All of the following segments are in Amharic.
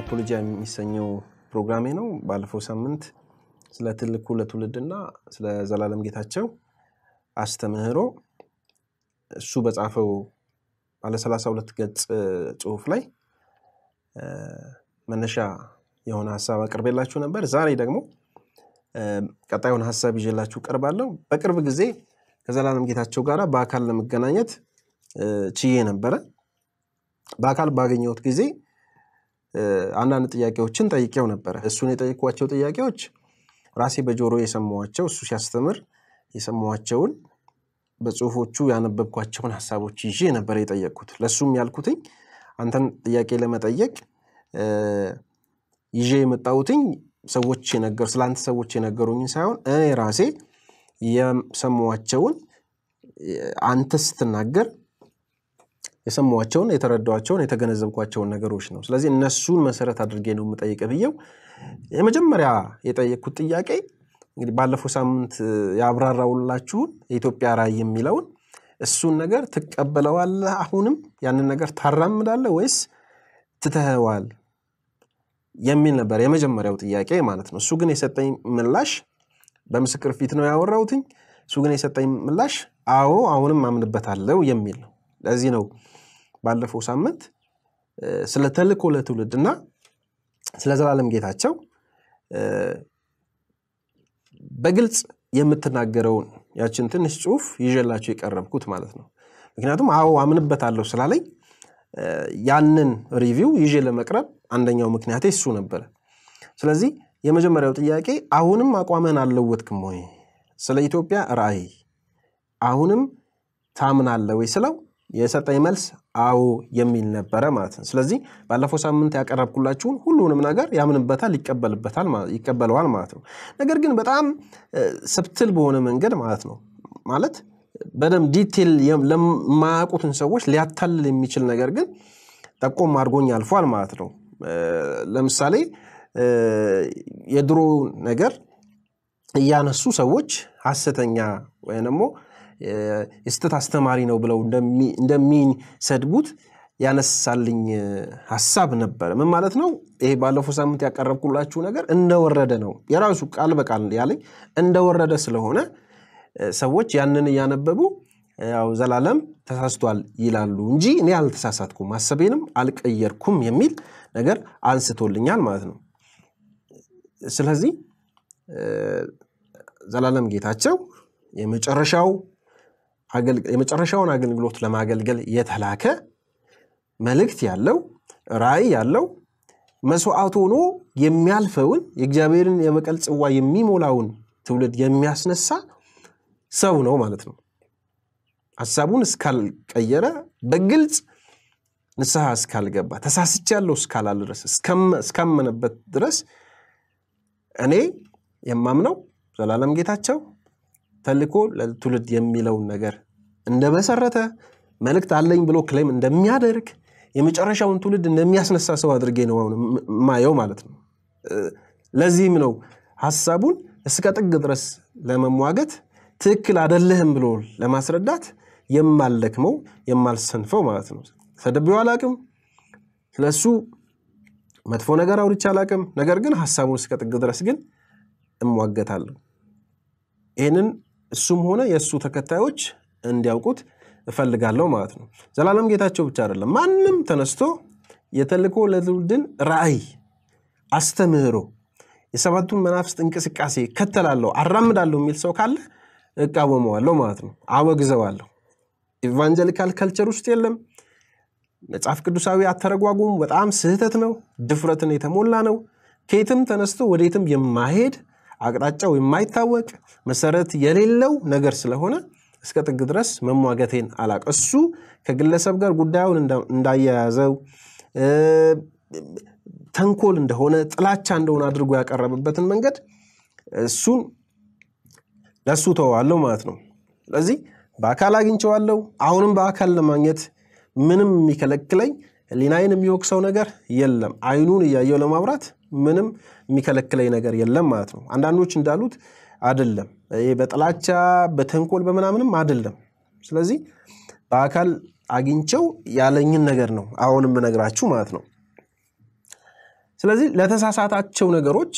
አፖሎጂያ የሚሰኘው ፕሮግራሜ ነው። ባለፈው ሳምንት ስለ ትልቁ ለትውልድና ስለ ዘላለም ጌታቸው አስተምህሮ እሱ በጻፈው ባለ ሰላሳ ሁለት ገጽ ጽሁፍ ላይ መነሻ የሆነ ሀሳብ አቅርቤላችሁ ነበር። ዛሬ ደግሞ ቀጣዩን ሀሳብ ይዤላችሁ ቀርባለሁ። በቅርብ ጊዜ ከዘላለም ጌታቸው ጋር በአካል ለመገናኘት ችዬ ነበረ። በአካል ባገኘሁት ጊዜ አንዳንድ ጥያቄዎችን ጠይቄው ነበረ። እሱን የጠይኳቸው ጥያቄዎች ራሴ በጆሮ የሰማኋቸው እሱ ሲያስተምር የሰማኋቸውን በጽሁፎቹ ያነበብኳቸውን ሀሳቦች ይዤ ነበረ የጠየቅኩት። ለእሱም ያልኩትኝ አንተን ጥያቄ ለመጠየቅ ይዤ የመጣሁትኝ ሰዎች የነገሩ ስለአንተ ሰዎች የነገሩኝ ሳይሆን እኔ ራሴ የሰማኋቸውን አንተ ስትናገር የሰሟቸውን የተረዷቸውን የተገነዘብኳቸውን ነገሮች ነው። ስለዚህ እነሱን መሰረት አድርጌ ነው የምጠይቅ ብዬው የመጀመሪያ የጠየቅኩት ጥያቄ እንግዲህ ባለፈው ሳምንት ያብራራውላችሁን የኢትዮጵያ ራዕይ የሚለውን እሱን ነገር ትቀበለዋለህ? አሁንም ያንን ነገር ታራምዳለህ ወይስ ትተህዋል የሚል ነበር የመጀመሪያው ጥያቄ ማለት ነው። እሱ ግን የሰጠኝ ምላሽ በምስክር ፊት ነው ያወራሁትኝ። እሱ ግን የሰጠኝ ምላሽ አዎ አሁንም አምንበታለሁ የሚል ነው። ለዚህ ነው ባለፈው ሳምንት ስለ ተልእኮ ለትውልድ ስለ ዘላለም ጌታቸው በግልጽ የምትናገረውን ያችን ትንሽ ጽሁፍ ይዤላቸው የቀረብኩት ማለት ነው። ምክንያቱም አዎ አምንበታለሁ ስላለኝ ያንን ሪቪው ይዤ ለመቅረብ አንደኛው ምክንያቴ እሱ ነበረ። ስለዚህ የመጀመሪያው ጥያቄ አሁንም አቋመን አልለወጥክም ወይ? ስለ ኢትዮጵያ ራእይ አሁንም ታምናለህ ወይ ስለው የሰጠኝ መልስ አዎ የሚል ነበረ ማለት ነው። ስለዚህ ባለፈው ሳምንት ያቀረብኩላችሁን ሁሉንም ነገር ያምንበታል፣ ይቀበልበታል፣ ይቀበለዋል ማለት ነው። ነገር ግን በጣም ስብትል በሆነ መንገድ ማለት ነው ማለት በደንብ ዲቴል ለማያውቁትን ሰዎች ሊያታልል የሚችል ነገር ግን ጠቆም አድርጎኝ አልፏል ማለት ነው። ለምሳሌ የድሮ ነገር እያነሱ ሰዎች ሐሰተኛ ወይም ደግሞ የስህተት አስተማሪ ነው ብለው እንደሚሰድቡት ያነሳልኝ ሀሳብ ነበረ። ምን ማለት ነው? ይሄ ባለፈው ሳምንት ያቀረብኩላችሁ ነገር እንደወረደ ነው። የራሱ ቃል በቃል ያለኝ እንደወረደ ስለሆነ ሰዎች ያንን እያነበቡ ያው ዘላለም ተሳስቷል ይላሉ እንጂ እኔ አልተሳሳትኩም፣ ሀሳቤንም አልቀየርኩም የሚል ነገር አንስቶልኛል ማለት ነው። ስለዚህ ዘላለም ጌታቸው የመጨረሻው የመጨረሻውን አገልግሎት ለማገልገል የተላከ መልእክት ያለው ራእይ ያለው መስዋዕት ሆኖ የሚያልፈውን የእግዚአብሔርን የበቀል ጽዋ የሚሞላውን ትውልድ የሚያስነሳ ሰው ነው ማለት ነው። ሀሳቡን እስካልቀየረ በግልጽ ንስሐ እስካልገባ ተሳስቻለሁ እስካላል ድረስ እስካመነበት ድረስ እኔ የማምነው ዘላለም ጌታቸው ተልኮ ለትውልድ የሚለውን ነገር እንደመሰረተ መልእክት አለኝ ብሎ ክሌም እንደሚያደርግ የመጨረሻውን ትውልድ እንደሚያስነሳ ሰው አድርጌ ነው አሁን ማየው ማለት ነው። ለዚህም ነው ሀሳቡን እስከ ጥግ ድረስ ለመሟገት ትክክል አደለህም ብሎ ለማስረዳት የማልደክመው የማልሰንፈው ማለት ነው። ተደብዬው አላቅም፣ ስለሱ መጥፎ ነገር አውርቼ አላቅም። ነገር ግን ሀሳቡን እስከ ጥግ ድረስ ግን እሟገታለሁ። ይህንን እሱም ሆነ የእሱ ተከታዮች እንዲያውቁት እፈልጋለሁ ማለት ነው። ዘላለም ጌታቸው ብቻ አይደለም። ማንም ተነስቶ የተልእኮ ለትውልድን ራእይ አስተምህሮ የሰባቱን መናፍስት እንቅስቃሴ ከተላለሁ አራምዳለሁ የሚል ሰው ካለ እቃወመዋለሁ ማለት ነው። አወግዘዋለሁ። ኢቫንጀሊካል ከልቸር ውስጥ የለም። መጽሐፍ ቅዱሳዊ አተረጓጉም በጣም ስህተት ነው። ድፍረትን የተሞላ ነው። ከየትም ተነስቶ ወደየትም የማሄድ አቅጣጫው የማይታወቅ መሰረት የሌለው ነገር ስለሆነ እስከ ጥግ ድረስ መሟገቴን አላቅ። እሱ ከግለሰብ ጋር ጉዳዩን እንዳያያዘው ተንኮል እንደሆነ ጥላቻ እንደሆነ አድርጎ ያቀረበበትን መንገድ እሱን ለእሱ ተዋለው ማለት ነው። ስለዚህ በአካል አግኝቸዋለው። አሁንም በአካል ለማግኘት ምንም የሚከለክለኝ ሊናይን የሚወቅሰው ነገር የለም። አይኑን እያየው ለማብራት ምንም የሚከለክለኝ ነገር የለም ማለት ነው። አንዳንዶች እንዳሉት አይደለም፣ ይሄ በጥላቻ በተንኮል በምናምንም አይደለም። ስለዚህ በአካል አግኝቸው ያለኝን ነገር ነው አሁንም ምነግራችሁ ማለት ነው። ስለዚህ ለተሳሳታቸው ነገሮች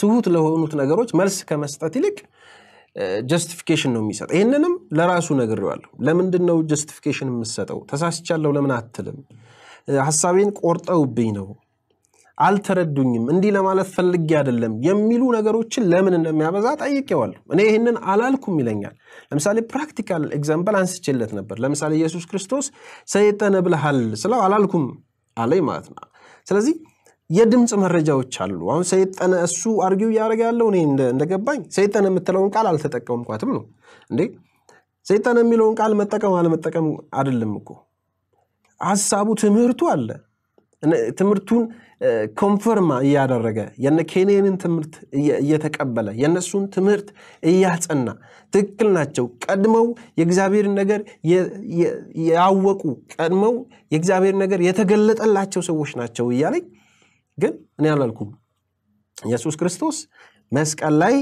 ስሁት ለሆኑት ነገሮች መልስ ከመስጠት ይልቅ ጀስቲፊኬሽን ነው የሚሰጥ። ይህንንም ለራሱ ነግሬዋለሁ። ለምንድን ነው ጀስቲፊኬሽን የምሰጠው? ተሳስቻለሁ ለምን አትልም? ሀሳቤን ቆርጠውብኝ ነው አልተረዱኝም፣ እንዲህ ለማለት ፈልጌ አይደለም የሚሉ ነገሮችን ለምን እንደሚያበዛ ጠይቄዋለሁ። እኔ ይህንን አላልኩም ይለኛል። ለምሳሌ ፕራክቲካል ኤግዛምፕል አንስቼለት ነበር። ለምሳሌ ኢየሱስ ክርስቶስ ሰይጠነ ብልሃል ስለው አላልኩም አለኝ ማለት ነው። ስለዚህ የድምፅ መረጃዎች አሉ። አሁን ሰይጠነ እሱ አርጊው እያደረገ ያለው እኔ እንደገባኝ ሰይጠነ የምትለውን ቃል አልተጠቀምኳትም ነው እንዴ። ሰይጠነ የሚለውን ቃል መጠቀም አለመጠቀም አይደለም እኮ ሀሳቡ ትምህርቱ አለ ትምህርቱን ኮንፈርማ እያደረገ የነ ኬኔንን ትምህርት እየተቀበለ የነሱን ትምህርት እያጸና ትክክል ናቸው፣ ቀድመው የእግዚአብሔርን ነገር ያወቁ ቀድመው የእግዚአብሔር ነገር የተገለጠላቸው ሰዎች ናቸው እያለኝ ግን እኔ አላልኩም። ኢየሱስ ክርስቶስ መስቀል ላይ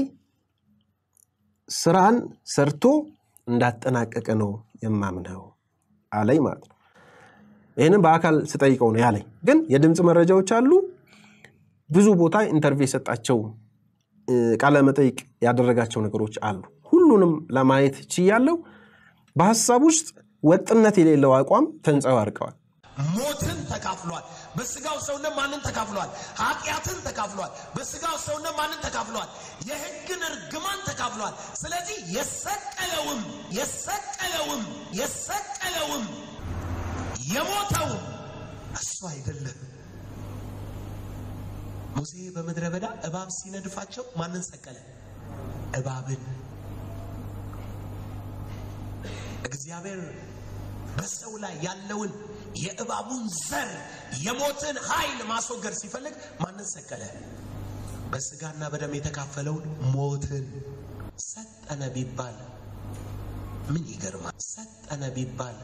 ስራን ሰርቶ እንዳጠናቀቀ ነው የማምነው አለኝ ማለት ነው። ይህንም በአካል ስጠይቀው ነው ያለኝ። ግን የድምፅ መረጃዎች አሉ። ብዙ ቦታ ኢንተርቪው የሰጣቸው ቃለ መጠይቅ ያደረጋቸው ነገሮች አሉ። ሁሉንም ለማየት ችያለው። በሀሳብ ውስጥ ወጥነት የሌለው አቋም ተንጸባርቀዋል። ሞትን ተካፍሏል። በስጋው ሰውነት ማንን ተካፍሏል? ኃጢአትን ተካፍሏል። በስጋው ሰውነት ማንን ተካፍሏል? የህግን እርግማን ተካፍሏል። ስለዚህ የሰቀለውም የሰቀለውም የሰቀለውም የሞተው እሱ አይደለም። ሙሴ በምድረ በዳ እባብ ሲነድፋቸው ማንን ሰቀለ? እባብን። እግዚአብሔር በሰው ላይ ያለውን የእባቡን ዘር የሞትን ኃይል ማስወገድ ሲፈልግ ማንን ሰቀለ? በስጋና በደም የተካፈለውን ሞትን ሰጠነ ቢባል ምን ይገርማል? ሰጠነ ቢባል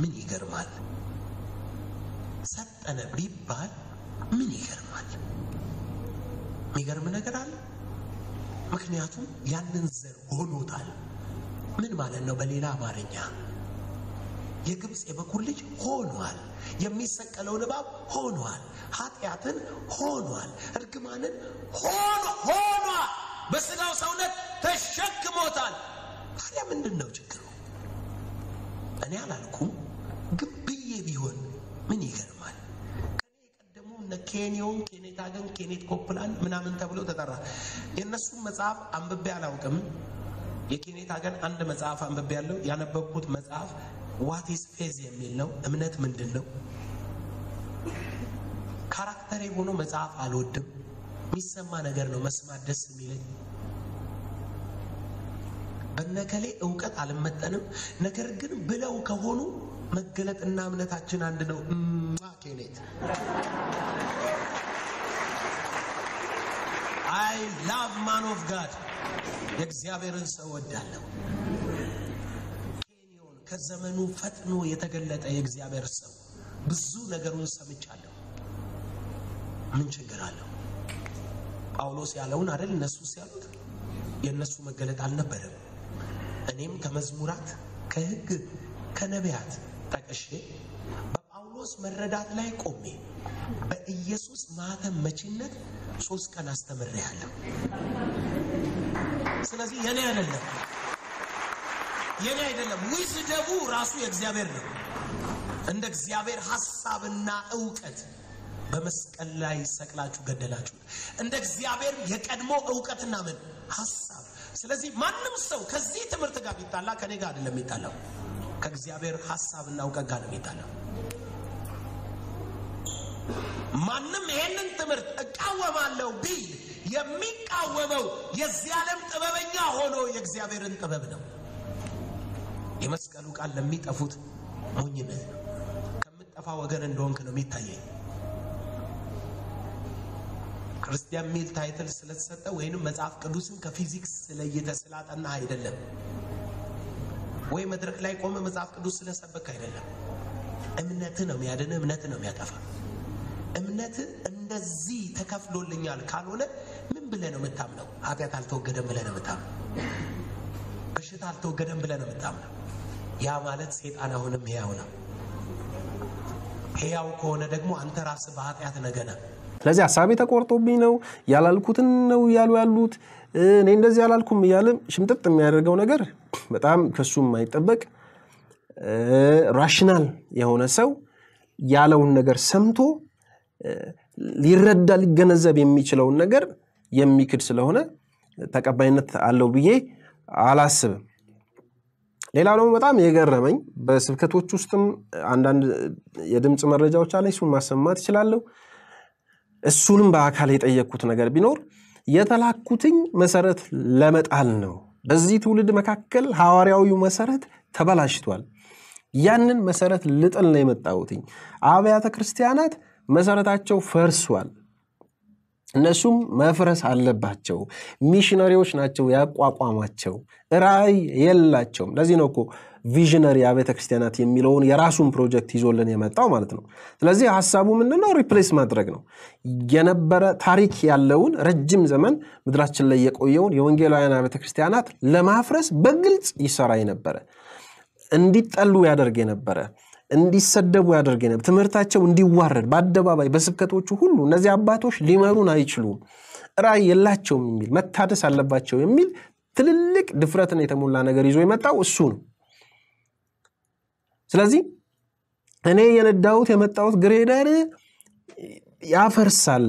ምን ይገርማል? ሰጠነ ቢባል ምን ይገርማል? የሚገርም ነገር አለ። ምክንያቱም ያንን ዘር ሆኖታል። ምን ማለት ነው? በሌላ አማርኛ የግብፅ የበኩር ልጅ ሆኗል። የሚሰቀለው ንባብ ሆኗል። ኃጢአትን ሆኗል። እርግማንን ሆኖ ሆኗል። በስጋው ሰውነት ተሸክሞታል። ታዲያ ምንድን ነው ችግሩ? እኔ አላልኩም። ግብዬ ቢሆን ምን ይገርማል። ከኔ የቀደሙ እነ ኬንዮን ኬኔት አገን ኬኔት ኮፕላን ምናምን ተብሎ ተጠራ። የእነሱን መጽሐፍ አንብቤ አላውቅም። የኬኔት አገን አንድ መጽሐፍ አንብቤ ያለው ያነበብኩት መጽሐፍ ዋቴስ ፌዝ የሚል ነው። እምነት ምንድን ነው? ካራክተር የሆነ መጽሐፍ አልወድም። የሚሰማ ነገር ነው መስማት ደስ የሚለኝ። በነከሌ እውቀት አልመጠንም። ነገር ግን ብለው ከሆኑ መገለጥና እምነታችን አንድ ነው። ማኬኔት አይ ላቭ ማን ኦፍ ጋድ የእግዚአብሔርን ሰው ወዳለሁ። ኬንዮን ከዘመኑ ፈጥኖ የተገለጠ የእግዚአብሔር ሰው ብዙ ነገሩን ሰምቻለሁ። ምን ችግር አለው? ጳውሎስ ያለውን አይደል እነሱ ሲያሉት የእነሱ መገለጥ አልነበረም። እኔም ከመዝሙራት ከሕግ ከነቢያት ጠቅሼ በጳውሎስ መረዳት ላይ ቆሜ በኢየሱስ ማተም መቺነት ሶስት ቀን አስተምሬያለሁ። ስለዚህ የኔ አይደለም የኔ አይደለም፣ ዊዝደሙ ራሱ የእግዚአብሔር ነው። እንደ እግዚአብሔር ሐሳብና እውቀት በመስቀል ላይ ሰቅላችሁ ገደላችሁ። እንደ እግዚአብሔር የቀድሞ እውቀትና ምን ሐሳብ። ስለዚህ ማንም ሰው ከዚህ ትምህርት ጋር ቢጣላ ከኔ ጋር አይደለም የሚጣላው ከእግዚአብሔር ሀሳብና እውቀት ጋር ነው የሚጣለው። ማንም ይሄንን ትምህርት እቃወማለሁ ቢል የሚቃወመው የዚህ ዓለም ጥበበኛ ሆኖ የእግዚአብሔርን ጥበብ ነው። የመስቀሉ ቃል ለሚጠፉት ሞኝነት ነው። ከምጠፋ ወገን እንደሆንክ ነው የሚታየኝ። ክርስቲያን ሚል ታይትል ስለተሰጠ ወይንም መጽሐፍ ቅዱስን ከፊዚክስ ስለየተ ስላጠና አይደለም። ወይ መድረክ ላይ ቆመ መጽሐፍ ቅዱስ ስለሰበክ አይደለም። እምነት ነው የሚያድን፣ እምነት ነው የሚያጠፋ። እምነት እንደዚህ ተከፍሎልኛል ካልሆነ ምን ብለህ ነው የምታምነው? ኃጢአት አልተወገደም ብለህ ነው የምታምነው። በሽታ አልተወገደም ብለህ ነው የምታምነው። ያ ማለት ሴጣን አሁንም ሕያው ነው። ሕያው ከሆነ ደግሞ አንተ ራስህ በኃጢአት ነገነ። ነህ። ስለዚህ ሀሳቤ ተቆርጦብኝ ነው ያላልኩትን ነው ያሉ ያሉት እኔ እንደዚህ አላልኩም እያለም ሽምጥጥ የሚያደርገው ነገር በጣም ከሱ የማይጠበቅ ራሽናል የሆነ ሰው ያለውን ነገር ሰምቶ ሊረዳ ሊገነዘብ የሚችለውን ነገር የሚክድ ስለሆነ ተቀባይነት አለው ብዬ አላስብም። ሌላ ደግሞ በጣም የገረመኝ በስብከቶች ውስጥም አንዳንድ የድምፅ መረጃዎች አለ፣ እሱን ማሰማት እችላለሁ። እሱንም በአካል የጠየቅኩት ነገር ቢኖር የተላኩትኝ መሰረት ለመጣል ነው። በዚህ ትውልድ መካከል ሐዋርያዊው መሰረት ተበላሽቷል። ያንን መሰረት ልጥል ነው የመጣሁትኝ። አብያተ ክርስቲያናት መሰረታቸው ፈርሷል። እነሱም መፍረስ አለባቸው። ሚሽነሪዎች ናቸው ያቋቋማቸው። ራዕይ የላቸውም። ለዚህ ነው እኮ ቪዥነሪ አብያተ ክርስቲያናት የሚለውን የራሱን ፕሮጀክት ይዞልን የመጣው ማለት ነው። ስለዚህ ሀሳቡ ምንድነው? ሪፕሌስ ማድረግ ነው። የነበረ ታሪክ ያለውን ረጅም ዘመን ምድራችን ላይ የቆየውን የወንጌላውያን አብያተ ክርስቲያናት ለማፍረስ በግልጽ ይሰራ የነበረ እንዲጠሉ ያደርግ የነበረ እንዲሰደቡ ያደርግ ነበር። ትምህርታቸው እንዲዋረድ በአደባባይ በስብከቶቹ ሁሉ እነዚህ አባቶች ሊመሩን አይችሉም፣ ራዕይ የላቸውም የሚል መታደስ አለባቸው የሚል ትልልቅ ድፍረትን የተሞላ ነገር ይዞ የመጣው እሱ ነው። ስለዚህ እኔ የነዳሁት የመጣሁት ግሬደር ያፈርሳል፣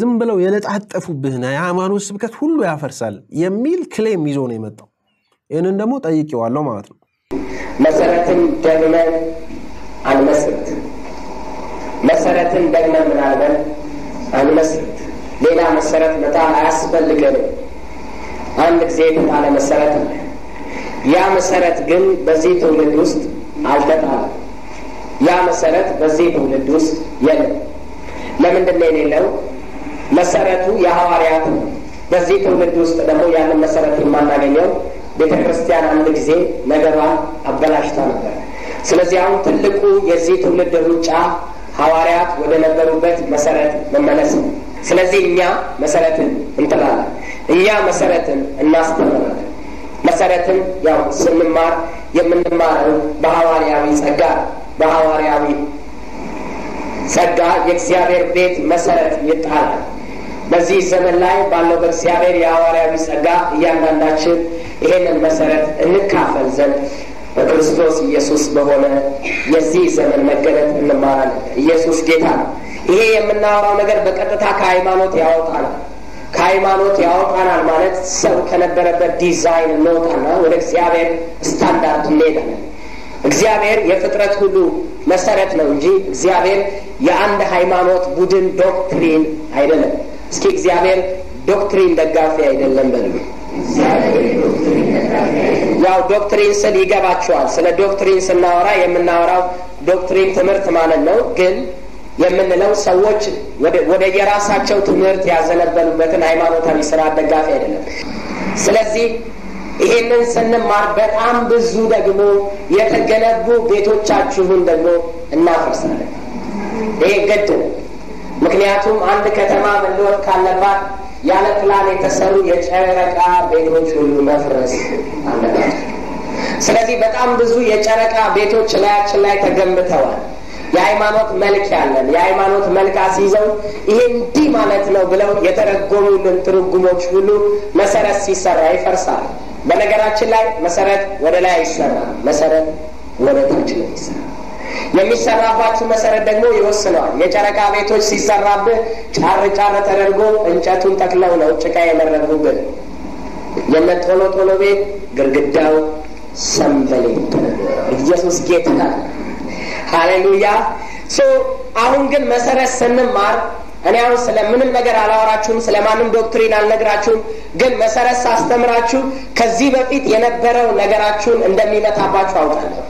ዝም ብለው የለጣጠፉብህን የሃይማኖት ስብከት ሁሉ ያፈርሳል የሚል ክሌም ይዞ ነው የመጣው። ይህንን ደግሞ ጠይቄዋለሁ ማለት ነው መሰረትን ደግመን አንመስርት፣ መሰረትን ደግመ ምናልበን አንመስርት። ሌላ መሰረት መጣ አያስፈልገንም። አንድ ጊዜ የተጣለ መሰረት አለ። ያ መሰረት ግን በዚህ ትውልድ ውስጥ አልተጣለም። ያ መሰረት በዚህ ትውልድ ውስጥ የለም። ለምንድን ነው የሌለው? መሰረቱ የሐዋርያት ነው። በዚህ ትውልድ ውስጥ ደግሞ ያንን መሰረት የማናገኘው ቤተ ክርስቲያን አንድ ጊዜ ነገሯን አበላሽታ ነበር። ስለዚህ አሁን ትልቁ የዚህ ትውልድ ሩጫ ሐዋርያት ወደ ነበሩበት መሰረት መመለስ ነው። ስለዚህ እኛ መሰረትን እንጥላለን። እኛ መሰረትን እናስተምራለን። መሰረትን ያው ስንማር የምንማረው በሐዋርያዊ ጸጋ በሐዋርያዊ ጸጋ የእግዚአብሔር ቤት መሰረት ይጣላል። በዚህ ዘመን ላይ ባለው በእግዚአብሔር የሐዋርያዊ ጸጋ እያንዳንዳችን ይሄንን መሰረት እንካፈል ዘንድ በክርስቶስ ኢየሱስ በሆነ የዚህ ዘመን መገለጥ እንማራለን። ኢየሱስ ጌታ ነው። ይሄ የምናወራው ነገር በቀጥታ ከሃይማኖት ያወጣናል። ከሃይማኖት ያወጣናል ማለት ሰው ከነበረበት ዲዛይን እንወጣና ወደ እግዚአብሔር ስታንዳርድ እንሄዳለን። እግዚአብሔር የፍጥረት ሁሉ መሰረት ነው እንጂ እግዚአብሔር የአንድ ሃይማኖት ቡድን ዶክትሪን አይደለም። እስኪ እግዚአብሔር ዶክትሪን ደጋፊ አይደለም በሉ። ያው ዶክትሪን ስል ይገባችኋል። ስለ ዶክትሪን ስናወራ የምናወራው ዶክትሪን ትምህርት ማለት ነው። ግን የምንለው ሰዎች ወደ የራሳቸው ትምህርት ያዘነበሉበትን ሃይማኖታዊ ስራ ደጋፊ አይደለም። ስለዚህ ይህንን ስንማር በጣም ብዙ ደግሞ የተገነቡ ቤቶቻችሁን ደግሞ እናፈርሳለን። ይሄ ግድ ነው። ምክንያቱም አንድ ከተማ መለወጥ ካለባት ያለ ፕላን የተሰሩ የጨረቃ ቤቶች ሁሉ መፍረስ አለባቸው። ስለዚህ በጣም ብዙ የጨረቃ ቤቶች ላያችን ላይ ተገንብተዋል። የሃይማኖት መልክ ያለን የሃይማኖት መልክ አስይዘው ይሄ እንዲህ ማለት ነው ብለው የተረጎሙልን ትርጉሞች ሁሉ መሰረት ሲሰራ ይፈርሳል። በነገራችን ላይ መሰረት ወደ ላይ አይሰራም፣ መሰረት ወደ ታች ነው ይሰራል። የሚሰራባችሁ መሰረት ደግሞ ይወስነዋል። የጨረቃ ቤቶች ሲሰራብህ ጫር ጫር ተደርጎ እንጨቱን ተክለው ነው ጭቃ የመረቡብን። የነ ቶሎ ቶሎ ቤት ግርግዳው ሰንበሌ ኢየሱስ ጌታ ሃሌሉያ። አሁን ግን መሰረት ስንማር እኔ አሁን ስለምንም ነገር አላወራችሁም፣ ስለማንም ዶክትሪን አልነግራችሁም። ግን መሰረት ሳስተምራችሁ ከዚህ በፊት የነበረው ነገራችሁን እንደሚመታባችሁ አውቃለሁ።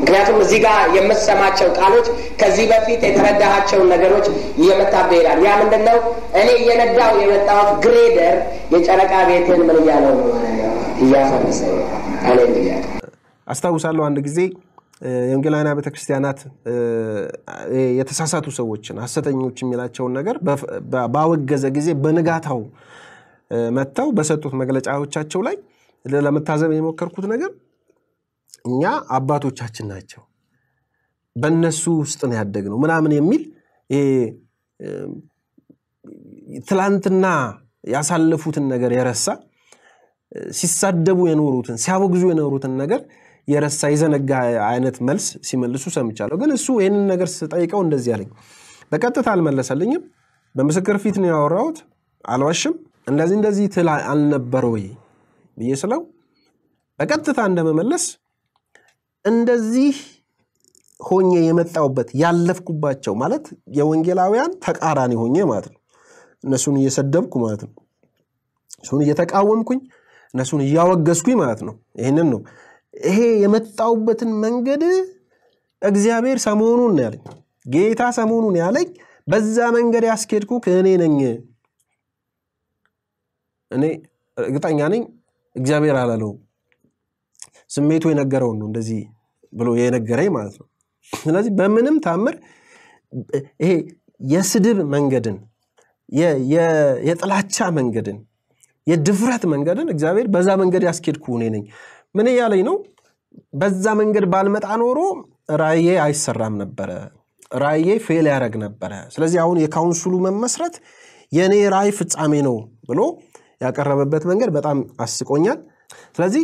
ምክንያቱም እዚህ ጋር የምትሰማቸው ቃሎች ከዚህ በፊት የተረዳሃቸውን ነገሮች እየመጣብህ ይላል። ያ ምንድን ነው? እኔ እየነዳው የመጣሁት ግሬደር የጨረቃ ቤትን ምን እያለው ነው? እያፈረሰ አሌሉያ። አስታውሳለሁ አንድ ጊዜ የወንጌላውያን ቤተክርስቲያናት የተሳሳቱ ሰዎችን ሐሰተኞች የሚላቸውን ነገር ባወገዘ ጊዜ በንጋታው መጥተው በሰጡት መግለጫዎቻቸው ላይ ለመታዘብ የሞከርኩት ነገር እኛ አባቶቻችን ናቸው፣ በእነሱ ውስጥ ነው ያደግነው ምናምን የሚል ትላንትና ያሳለፉትን ነገር የረሳ ሲሳደቡ የኖሩትን ሲያወግዙ የኖሩትን ነገር የረሳ የዘነጋ አይነት መልስ ሲመልሱ ሰምቻለሁ። ግን እሱ ይህንን ነገር ስጠይቀው እንደዚህ አለኝ። በቀጥታ አልመለሰልኝም። በምስክር ፊት ነው ያወራሁት፣ አልዋሽም። እንደዚህ እንደዚህ ትል አልነበረ ወይ ብዬ ስለው በቀጥታ እንደመመለስ እንደዚህ ሆኜ የመጣውበት ያለፍኩባቸው ማለት የወንጌላውያን ተቃራኒ ሆኜ ማለት ነው። እነሱን እየሰደብኩ ማለት ነው። እሱን እየተቃወምኩኝ እነሱን እያወገዝኩኝ ማለት ነው። ይህንን ነው ይሄ የመጣውበትን መንገድ እግዚአብሔር ሰሞኑን ያለኝ ጌታ ሰሞኑን ያለኝ በዛ መንገድ ያስኬድኩ ከእኔ ነኝ። እኔ እርግጠኛ ነኝ እግዚአብሔር አላለውም። ስሜቱ የነገረውን ነው እንደዚህ ብሎ የነገረኝ ማለት ነው። ስለዚህ በምንም ታምር ይሄ የስድብ መንገድን፣ የጥላቻ መንገድን፣ የድፍረት መንገድን እግዚአብሔር በዛ መንገድ ያስኬድኩ እኔ ነኝ። ምን እያለኝ ነው? በዛ መንገድ ባልመጣ ኖሮ ራእዬ አይሰራም ነበረ። ራእዬ ፌል ያደረግ ነበረ። ስለዚህ አሁን የካውንስሉ መመስረት የእኔ ራይ ፍጻሜ ነው ብሎ ያቀረበበት መንገድ በጣም አስቆኛል። ስለዚህ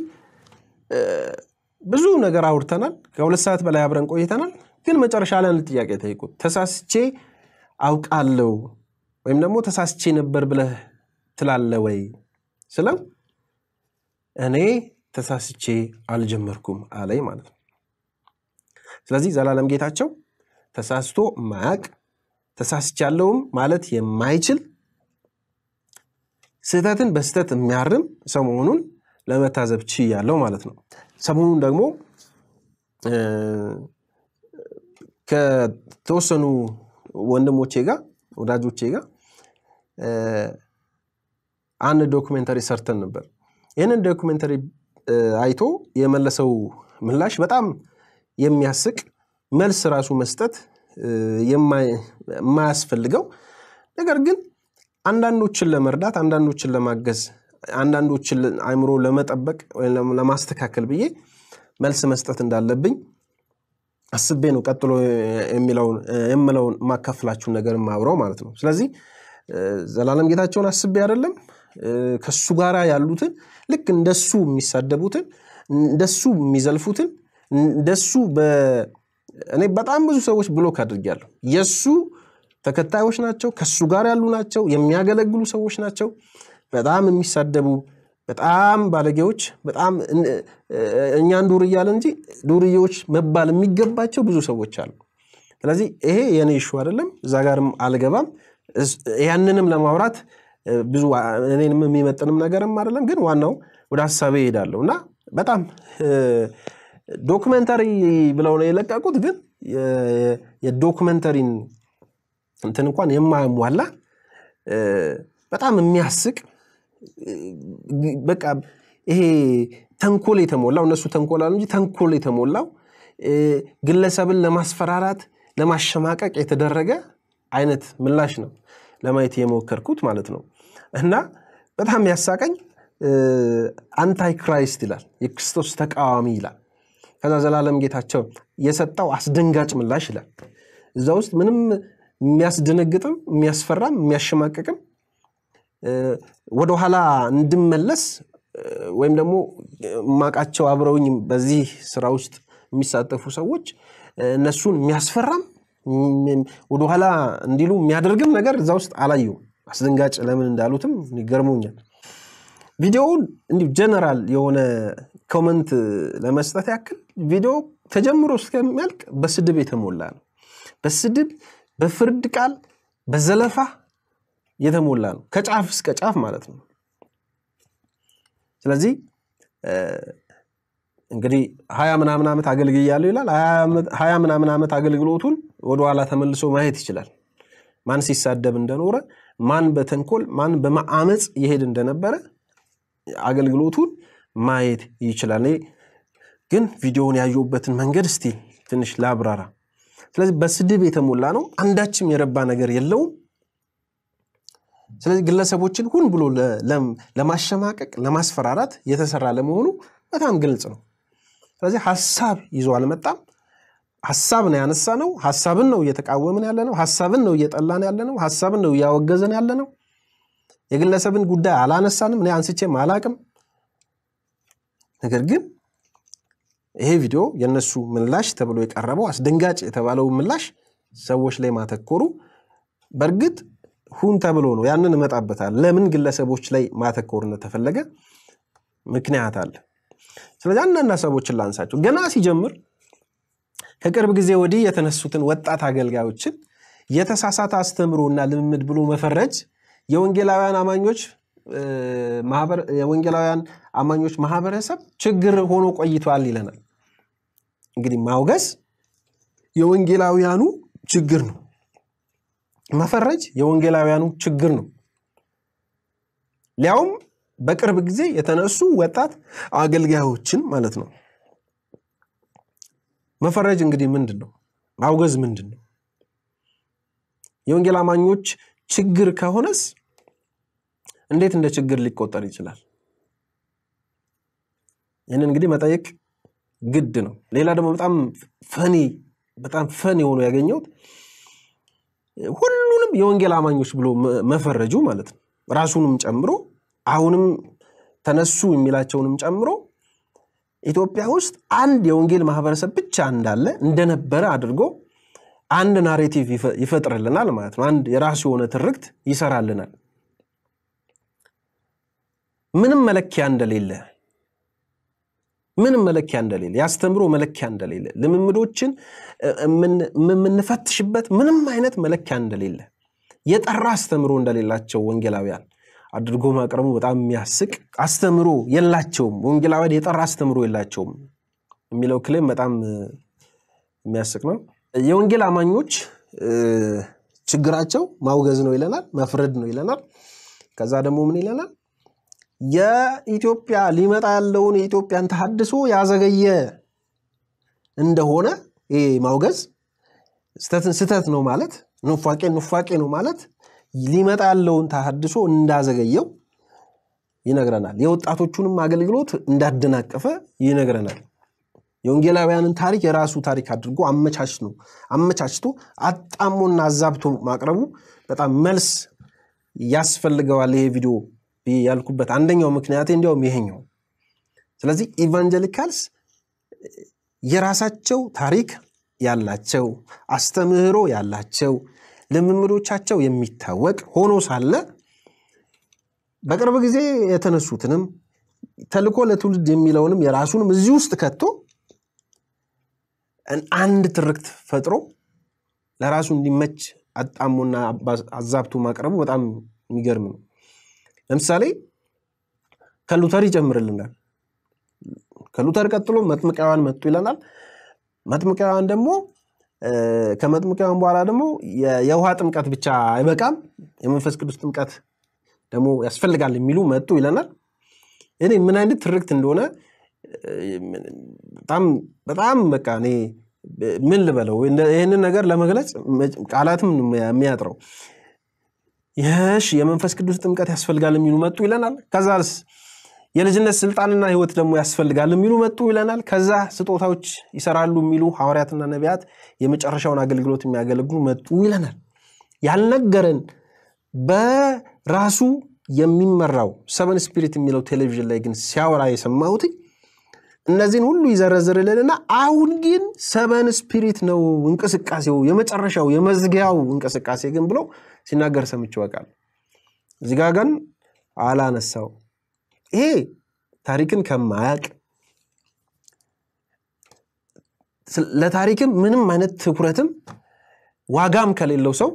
ብዙ ነገር አውርተናል። ከሁለት ሰዓት በላይ አብረን ቆይተናል። ግን መጨረሻ ላይ አንድ ጥያቄ ጠይቁት። ተሳስቼ አውቃለሁ ወይም ደግሞ ተሳስቼ ነበር ብለህ ትላለ ወይ ስለው እኔ ተሳስቼ አልጀመርኩም አለኝ ማለት ነው። ስለዚህ ዘላለም ጌታቸው ተሳስቶ ማያቅ ተሳስቻለሁም ማለት የማይችል ስህተትን በስህተት የሚያርም ሰሞኑን ለመታዘብ ችያለሁ ማለት ነው። ሰሞኑን ደግሞ ከተወሰኑ ወንድሞቼ ጋር ወዳጆቼ ጋር አንድ ዶክመንተሪ ሰርተን ነበር። ይህንን ዶክመንተሪ አይቶ የመለሰው ምላሽ በጣም የሚያስቅ መልስ ራሱ መስጠት የማያስፈልገው ነገር ግን አንዳንዶችን ለመርዳት አንዳንዶችን ለማገዝ አንዳንዶችን አእምሮ ለመጠበቅ ወይም ለማስተካከል ብዬ መልስ መስጠት እንዳለብኝ አስቤ ነው ቀጥሎ የሚለውን የምለውን የማካፍላችሁን ነገር ማብረው ማለት ነው። ስለዚህ ዘላለም ጌታቸውን አስቤ አይደለም ከሱ ጋር ያሉትን ልክ እንደሱ የሚሳደቡትን እንደሱ የሚዘልፉትን እንደሱ እኔ በጣም ብዙ ሰዎች ብሎክ አድርጌያለሁ። የእሱ ተከታዮች ናቸው፣ ከሱ ጋር ያሉ ናቸው፣ የሚያገለግሉ ሰዎች ናቸው። በጣም የሚሳደቡ በጣም ባለጌዎች በጣም እኛን ዱር እያለ እንጂ ዱርዬዎች መባል የሚገባቸው ብዙ ሰዎች አሉ። ስለዚህ ይሄ የኔ ይሹ አይደለም፣ እዛ ጋርም አልገባም። ያንንም ለማውራት ብዙ እኔንም የሚመጥንም ነገርም አይደለም። ግን ዋናው ወደ ሀሳቤ ይሄዳለሁ እና በጣም ዶክመንተሪ ብለው ነው የለቀቁት። ግን የዶክመንተሪን እንትን እንኳን የማያሟላ በጣም የሚያስቅ በቃ ይሄ ተንኮል የተሞላው እነሱ ተንኮል አሉ እንጂ ተንኮል የተሞላው ግለሰብን ለማስፈራራት ለማሸማቀቅ የተደረገ አይነት ምላሽ ነው ለማየት የሞከርኩት ማለት ነው። እና በጣም ያሳቀኝ አንታይ ክራይስት ይላል፣ የክርስቶስ ተቃዋሚ ይላል። ከዛ ዘላለም ጌታቸው የሰጠው አስደንጋጭ ምላሽ ይላል። እዛ ውስጥ ምንም የሚያስደነግጥም የሚያስፈራም የሚያሸማቀቅም ወደኋላ እንድመለስ ወይም ደግሞ ማቃቸው አብረውኝ በዚህ ስራ ውስጥ የሚሳተፉ ሰዎች እነሱን የሚያስፈራም ወደኋላ እንዲሉ የሚያደርግም ነገር እዛ ውስጥ አላየው። አስደንጋጭ ለምን እንዳሉትም ገርሞኛል። ቪዲዮውን እንዲሁ ጀነራል የሆነ ኮመንት ለመስጠት ያክል ቪዲዮ ተጀምሮ እስከሚያልቅ በስድብ የተሞላ ነው። በስድብ፣ በፍርድ ቃል፣ በዘለፋ የተሞላ ነው፣ ከጫፍ እስከ ጫፍ ማለት ነው። ስለዚህ እንግዲህ ሀያ ምናምን ዓመት አገልግያለሁ ይላል። ሀያ ምናምን ዓመት አገልግሎቱን ወደኋላ ተመልሶ ማየት ይችላል። ማን ሲሳደብ እንደኖረ፣ ማን በተንኮል ማን በማአመፅ ይሄድ እንደነበረ አገልግሎቱን ማየት ይችላል። ግን ቪዲዮውን ያየሁበትን መንገድ እስቲ ትንሽ ላብራራ። ስለዚህ በስድብ የተሞላ ነው፣ አንዳችም የረባ ነገር የለውም። ስለዚህ ግለሰቦችን ሁን ብሎ ለማሸማቀቅ ለማስፈራራት የተሰራ ለመሆኑ በጣም ግልጽ ነው። ስለዚህ ሀሳብ ይዞ አልመጣም። ሀሳብ ነው ያነሳ ነው። ሀሳብን ነው እየተቃወምን ያለ ነው። ሀሳብን ነው እየጠላን ያለ ነው። ሀሳብን ነው እያወገዘን ያለ ነው። የግለሰብን ጉዳይ አላነሳንም። እኔ አንስቼም አላቅም። ነገር ግን ይሄ ቪዲዮ የእነሱ ምላሽ ተብሎ የቀረበው አስደንጋጭ የተባለው ምላሽ ሰዎች ላይ ማተኮሩ በእርግጥ ሁን ተብሎ ነው። ያንን እመጣበታል። ለምን ግለሰቦች ላይ ማተኮር እንደተፈለገ ምክንያት አለ። ስለዚህ አንዳንድ ሀሳቦችን ላንሳቸው። ገና ሲጀምር ከቅርብ ጊዜ ወዲህ የተነሱትን ወጣት አገልጋዮችን የተሳሳተ እና ልምምድ ብሎ መፈረጅ የወንጌላውያን አማኞች የወንጌላውያን አማኞች ማህበረሰብ ችግር ሆኖ ቆይቷል ይለናል። እንግዲህ ማውገስ የወንጌላውያኑ ችግር ነው። መፈረጅ የወንጌላውያኑ ችግር ነው። ሊያውም በቅርብ ጊዜ የተነሱ ወጣት አገልጋዮችን ማለት ነው። መፈረጅ እንግዲህ ምንድን ነው? ማውገዝ ምንድን ነው? የወንጌል አማኞች ችግር ከሆነስ እንዴት እንደ ችግር ሊቆጠር ይችላል? ይህንን እንግዲህ መጠየቅ ግድ ነው። ሌላ ደግሞ በጣም ፈኒ በጣም ፈኒ የሆኑ ያገኘሁት ሁሉንም የወንጌል አማኞች ብሎ መፈረጁ ማለት ነው። ራሱንም ጨምሮ አሁንም ተነሱ የሚላቸውንም ጨምሮ ኢትዮጵያ ውስጥ አንድ የወንጌል ማህበረሰብ ብቻ እንዳለ እንደነበረ አድርጎ አንድ ናሬቲቭ ይፈጥርልናል ማለት ነው። አንድ የራሱ የሆነ ትርክት ይሰራልናል ምንም መለኪያ እንደሌለ ምንም መለኪያ እንደሌለ ያስተምሮ መለኪያ እንደሌለ ልምምዶችን የምንፈትሽበት ምንም አይነት መለኪያ እንደሌለ የጠራ አስተምሮ እንደሌላቸው ወንጌላውያን አድርጎ ማቅረቡ በጣም የሚያስቅ አስተምሮ የላቸውም። ወንጌላውያን የጠራ አስተምሮ የላቸውም የሚለው ክሌም በጣም የሚያስቅ ነው። የወንጌል አማኞች ችግራቸው ማውገዝ ነው ይለናል፣ መፍረድ ነው ይለናል። ከዛ ደግሞ ምን ይለናል? የኢትዮጵያ ሊመጣ ያለውን የኢትዮጵያን ተሐድሶ ያዘገየ እንደሆነ ይሄ ማውገዝ ስተትን ስተት ነው ማለት ኑፋቄ ኑፋቄ ነው ማለት ሊመጣ ያለውን ተሐድሶ እንዳዘገየው ይነግረናል። የወጣቶቹንም አገልግሎት እንዳደናቀፈ ይነግረናል። የወንጌላውያንን ታሪክ የራሱ ታሪክ አድርጎ አመቻች ነው አመቻችቶ አጣሞና አዛብቶ ማቅረቡ በጣም መልስ ያስፈልገዋል ይሄ ቪዲዮ ያልኩበት አንደኛው ምክንያቴ እንዲያውም ይሄኛው። ስለዚህ ኢቫንጀሊካልስ የራሳቸው ታሪክ ያላቸው አስተምህሮ ያላቸው ልምምዶቻቸው የሚታወቅ ሆኖ ሳለ በቅርብ ጊዜ የተነሱትንም ተልኮ ለትውልድ የሚለውንም የራሱንም እዚህ ውስጥ ከቶ አንድ ትርክት ፈጥሮ ለራሱ እንዲመች አጣሙና አዛብቱ ማቅረቡ በጣም የሚገርም ነው። ለምሳሌ ከሉተር ይጨምርልናል። ከሉተር ቀጥሎ መጥምቃውያን መጡ ይለናል። መጥምቃውያን ደግሞ ከመጥምቃውያን በኋላ ደግሞ የውሃ ጥምቀት ብቻ አይበቃም፣ የመንፈስ ቅዱስ ጥምቀት ደግሞ ያስፈልጋል የሚሉ መጡ ይለናል። እኔ ምን አይነት ትርክት እንደሆነ በጣም በጣም በቃ እኔ ምን ልበለው ይህንን ነገር ለመግለጽ ቃላትም የሚያጥረው ይህሽ የመንፈስ ቅዱስ ጥምቀት ያስፈልጋል የሚሉ መጡ ይለናል። ከዛስ የልጅነት ስልጣንና ህይወት ደግሞ ያስፈልጋል የሚሉ መጡ ይለናል። ከዛ ስጦታዎች ይሰራሉ የሚሉ ሐዋርያትና ነቢያት የመጨረሻውን አገልግሎት የሚያገለግሉ መጡ ይለናል። ያልነገረን በራሱ የሚመራው ሰቨን ስፒሪት የሚለው ቴሌቪዥን ላይ ግን ሲያወራ የሰማሁት እነዚህን ሁሉ ይዘረዝርልንና አሁን ግን ሰቨን ስፒሪት ነው እንቅስቃሴው የመጨረሻው የመዝጊያው እንቅስቃሴ ግን ብለው ሲናገር ሰምቼው ይወቃል። እዚህ ጋ ግን አላነሳው። ይሄ ታሪክን ከማያቅ ለታሪክም ምንም አይነት ትኩረትም ዋጋም ከሌለው ሰው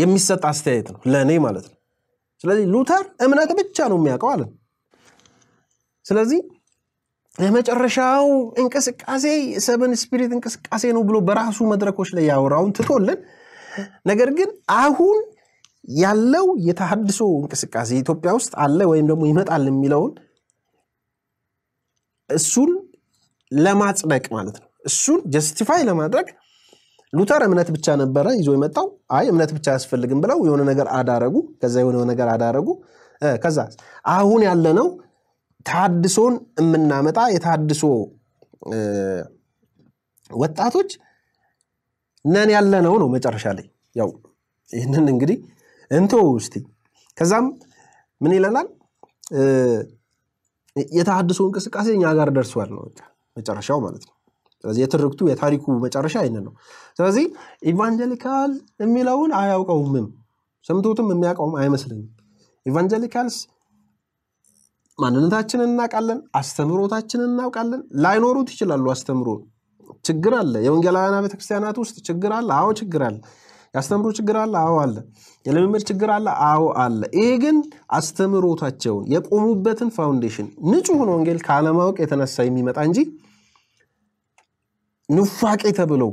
የሚሰጥ አስተያየት ነው፣ ለእኔ ማለት ነው። ስለዚህ ሉተር እምነት ብቻ ነው የሚያውቀው አለን። ስለዚህ የመጨረሻው እንቅስቃሴ ሰቨን ስፒሪት እንቅስቃሴ ነው ብሎ በራሱ መድረኮች ላይ ያወራውን ትቶልን፣ ነገር ግን አሁን ያለው የተሃድሶ እንቅስቃሴ ኢትዮጵያ ውስጥ አለ ወይም ደግሞ ይመጣል የሚለውን እሱን ለማጽደቅ ማለት ነው። እሱን ጀስቲፋይ ለማድረግ ሉተር እምነት ብቻ ነበረ ይዞ የመጣው። አይ እምነት ብቻ አያስፈልግም ብለው የሆነ ነገር አዳረጉ። ከዛ የሆነ ነገር አዳረጉ። ከዛ አሁን ያለነው ታድሶን የምናመጣ የታድሶ ወጣቶች ነን ያለነው ነው። መጨረሻ ላይ ያው ይህንን እንግዲህ እንቶ ውስቲ ከዛም ምን ይለናል? የተሃድሶ እንቅስቃሴ እኛ ጋር ደርሷል ነው መጨረሻው ማለት ነው። ስለዚህ የትርክቱ የታሪኩ መጨረሻ ይህንን ነው። ስለዚህ ኢቫንጀሊካል የሚለውን አያውቀውምም ሰምቶትም የሚያውቀውም አይመስለኝም። ኢቫንጀሊካልስ ማንነታችንን እናውቃለን፣ አስተምሮታችንን እናውቃለን። ላይኖሩት ይችላሉ። አስተምሮ ችግር አለ። የወንጌላውያን ቤተክርስቲያናት ውስጥ ችግር አለ። አዎ ችግር አለ። የአስተምሮ ችግር አለ። አዎ አለ። የልምምድ ችግር አለ። አዎ አለ። ይሄ ግን አስተምሮታቸውን የቆሙበትን ፋውንዴሽን ንጹሕን ወንጌል ካለማወቅ የተነሳ የሚመጣ እንጂ ኑፋቄ ተብለው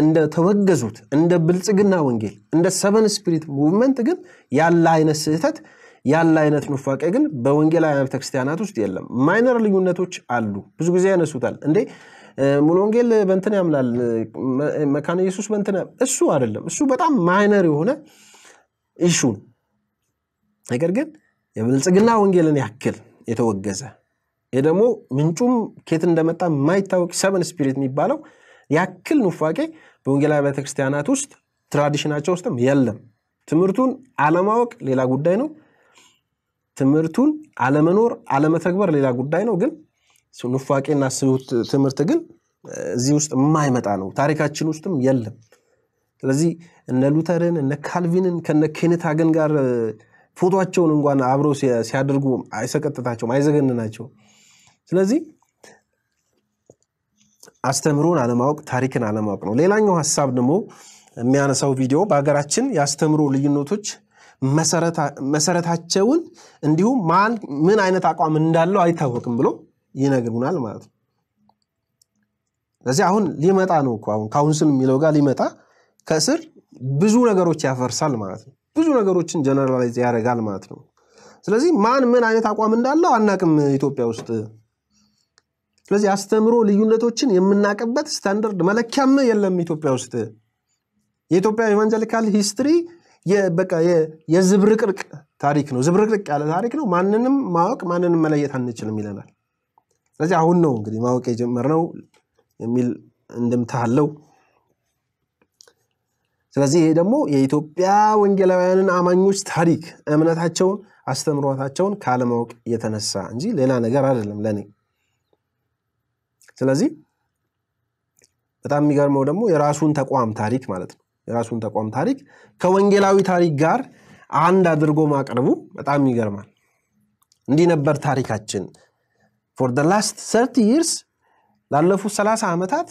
እንደ ተወገዙት እንደ ብልጽግና ወንጌል እንደ ሰቨን ስፒሪት ሙቭመንት ግን ያለ አይነት ስህተት ያለ አይነት ኑፋቄ ግን በወንጌላ ቤተክርስቲያናት ክርስቲያናት ውስጥ የለም። ማይነር ልዩነቶች አሉ። ብዙ ጊዜ ያነሱታል እንዴ ሙሉ ወንጌል በእንትን ያምናል፣ መካነ ኢየሱስ በእንትን እሱ አይደለም። እሱ በጣም ማይነር የሆነ ኢሹ ነው። ነገር ግን የብልጽግና ወንጌልን ያክል የተወገዘ ይህ ደግሞ ምንጩም ኬት እንደመጣ የማይታወቅ ሰቨን ስፒሪት የሚባለው ያክል ኑፋቄ በወንጌላዊ ቤተክርስቲያናት ውስጥ ትራዲሽናቸው ውስጥም የለም። ትምህርቱን አለማወቅ ሌላ ጉዳይ ነው። ትምህርቱን አለመኖር አለመተግበር ሌላ ጉዳይ ነው። ግን ኑፋቄና ስሁት ትምህርት ግን እዚህ ውስጥ የማይመጣ ነው። ታሪካችን ውስጥም የለም። ስለዚህ እነ ሉተርን እነ ካልቪንን ከነ ኬኔት ሀገን ጋር ፎቶቸውን እንኳን አብረው ሲያደርጉ አይሰቀጥታቸውም፣ አይዘገንናቸው። ስለዚህ አስተምሮን አለማወቅ ታሪክን አለማወቅ ነው። ሌላኛው ሀሳብ ደግሞ የሚያነሳው ቪዲዮ በሀገራችን የአስተምሮ ልዩነቶች መሰረታቸውን እንዲሁም ማን ምን አይነት አቋም እንዳለው አይታወቅም ብሎ ይነግሩናል ማለት ነው። ስለዚህ አሁን ሊመጣ ነው እኮ አሁን ካውንስል የሚለው ጋር ሊመጣ ከስር ብዙ ነገሮች ያፈርሳል ማለት ነው። ብዙ ነገሮችን ጀነራላይዝ ያደርጋል ማለት ነው። ስለዚህ ማን ምን አይነት አቋም እንዳለው አናቅም ኢትዮጵያ ውስጥ። ስለዚህ አስተምሮ ልዩነቶችን የምናቅበት ስታንደርድ መለኪያም የለም ኢትዮጵያ ውስጥ። የኢትዮጵያ ኢቫንጀሊካል ሂስትሪ በቃ የዝብርቅርቅ ታሪክ ነው። ዝብርቅርቅ ያለ ታሪክ ነው። ማንንም ማወቅ ማንንም መለየት አንችልም ይለናል። ስለዚህ አሁን ነው እንግዲህ ማወቅ የጀመርነው የሚል እንድምታ አለው። ስለዚህ ይሄ ደግሞ የኢትዮጵያ ወንጌላውያንን አማኞች ታሪክ እምነታቸውን፣ አስተምሯታቸውን ካለማወቅ የተነሳ እንጂ ሌላ ነገር አይደለም ለእኔ። ስለዚህ በጣም የሚገርመው ደግሞ የራሱን ተቋም ታሪክ ማለት ነው የራሱን ተቋም ታሪክ ከወንጌላዊ ታሪክ ጋር አንድ አድርጎ ማቅረቡ በጣም ይገርማል። እንዲህ ነበር ታሪካችን። ፎር ደ ላስት ሰርቲ ይርስ ላለፉት ሰላሳ ዓመታት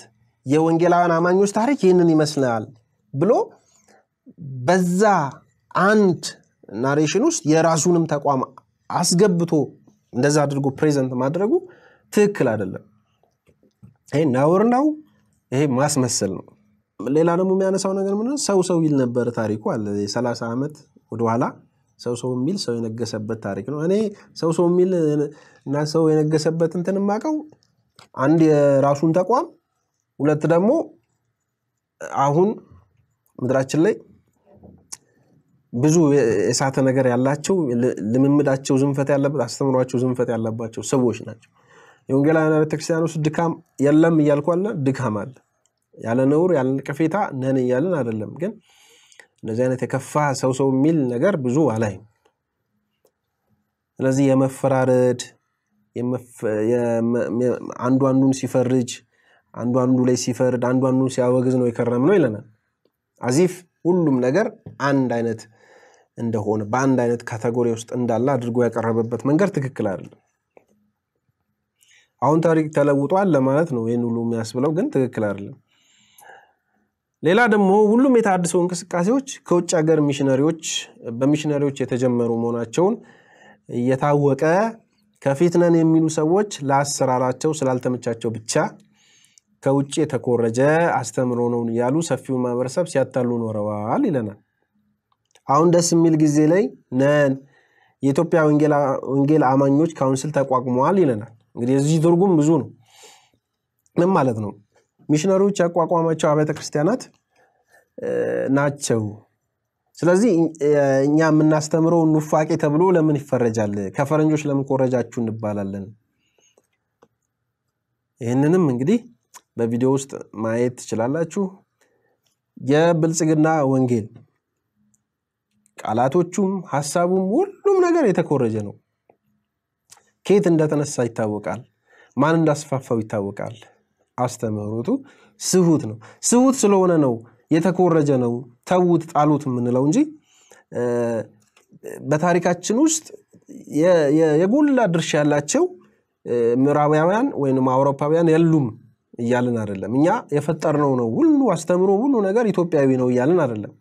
የወንጌላውያን አማኞች ታሪክ ይህንን ይመስላል ብሎ በዛ አንድ ናሬሽን ውስጥ የራሱንም ተቋም አስገብቶ እንደዛ አድርጎ ፕሬዘንት ማድረጉ ትክክል አይደለም። ይሄ ነውር ነው። ይሄ ማስመሰል ነው። ሌላ ደግሞ የሚያነሳው ነገር ምንድን ሰው ሰው ይል ነበር ታሪኩ አለ። የሰላሳ ዓመት ወደኋላ ሰው ሰው የሚል ሰው የነገሰበት ታሪክ ነው። እኔ ሰው ሰው የሚል እና ሰው የነገሰበት እንትን የማውቀው አንድ የራሱን ተቋም፣ ሁለት ደግሞ አሁን ምድራችን ላይ ብዙ የሳተ ነገር ያላቸው ልምምዳቸው ዝንፈት ያለበት አስተምሯቸው ዝንፈት ያለባቸው ሰዎች ናቸው። የወንጌላውያን ቤተክርስቲያን ውስጥ ድካም የለም እያልኳለ ድካም አለ። ያለ ነውር ያለ ነቀፌታ ነን እያለን አይደለም። ግን እንደዚህ አይነት የከፋ ሰው ሰው የሚል ነገር ብዙ አላይም። ስለዚህ የመፈራረድ አንዱ አንዱን ሲፈርጅ፣ አንዱ አንዱ ላይ ሲፈርድ፣ አንዱ አንዱን ሲያወግዝ ነው የከረም ነው ይለናል። አዚፍ ሁሉም ነገር አንድ አይነት እንደሆነ በአንድ አይነት ካተጎሪ ውስጥ እንዳለ አድርጎ ያቀረበበት መንገድ ትክክል አይደለም። አሁን ታሪክ ተለውጧል ለማለት ነው ይህን ሁሉ የሚያስብለው፣ ግን ትክክል አይደለም። ሌላ ደግሞ ሁሉም የተሃድሶ እንቅስቃሴዎች ከውጭ ሀገር ሚሽነሪዎች በሚሽነሪዎች የተጀመሩ መሆናቸውን እየታወቀ ከፊት ነን የሚሉ ሰዎች ለአሰራራቸው ስላልተመቻቸው ብቻ ከውጭ የተኮረጀ አስተምሮ ነው ያሉ ሰፊውን ማህበረሰብ ሲያታሉ ኖረዋል ይለናል። አሁን ደስ የሚል ጊዜ ላይ ነን። የኢትዮጵያ ወንጌል አማኞች ካውንስል ተቋቁመዋል ይለናል። እንግዲህ እዚህ ትርጉም ብዙ ነው። ምን ማለት ነው? ሚሽነሪዎች ያቋቋማቸው አብያተ ክርስቲያናት ናቸው። ስለዚህ እኛ የምናስተምረው ኑፋቄ ተብሎ ለምን ይፈረጃል? ከፈረንጆች ለምን ኮረጃችሁ እንባላለን። ይህንንም እንግዲህ በቪዲዮ ውስጥ ማየት ትችላላችሁ። የብልጽግና ወንጌል ቃላቶቹም ሀሳቡም ሁሉም ነገር የተኮረጀ ነው። ከየት እንደተነሳ ይታወቃል። ማን እንዳስፋፋው ይታወቃል። አስተምህሮቱ ስሁት ነው። ስሁት ስለሆነ ነው የተኮረጀ ነው ተዉት፣ ጣሉት የምንለው እንጂ በታሪካችን ውስጥ የጎላ ድርሻ ያላቸው ምዕራባውያን ወይም አውሮፓውያን የሉም እያልን አይደለም። እኛ የፈጠርነው ነው ሁሉ አስተምሮ ሁሉ ነገር ኢትዮጵያዊ ነው እያልን አይደለም።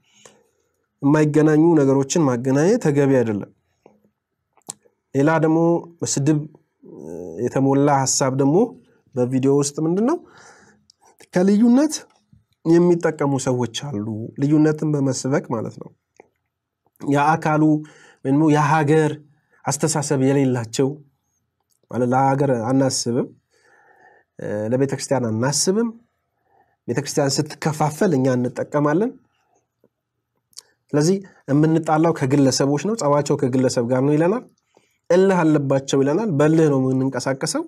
የማይገናኙ ነገሮችን ማገናኘት ተገቢ አይደለም። ሌላ ደግሞ በስድብ የተሞላ ሀሳብ ደግሞ በቪዲዮ ውስጥ ምንድን ነው ከልዩነት የሚጠቀሙ ሰዎች አሉ። ልዩነትን በመስበክ ማለት ነው። የአካሉ ወይም የሀገር አስተሳሰብ የሌላቸው ማለት ለሀገር አናስብም፣ ለቤተክርስቲያን አናስብም። ቤተክርስቲያን ስትከፋፈል እኛ እንጠቀማለን። ስለዚህ የምንጣላው ከግለሰቦች ነው፣ ጸባቸው ከግለሰብ ጋር ነው ይለናል። እልህ አለባቸው ይለናል። በልህ ነው የምንንቀሳቀሰው።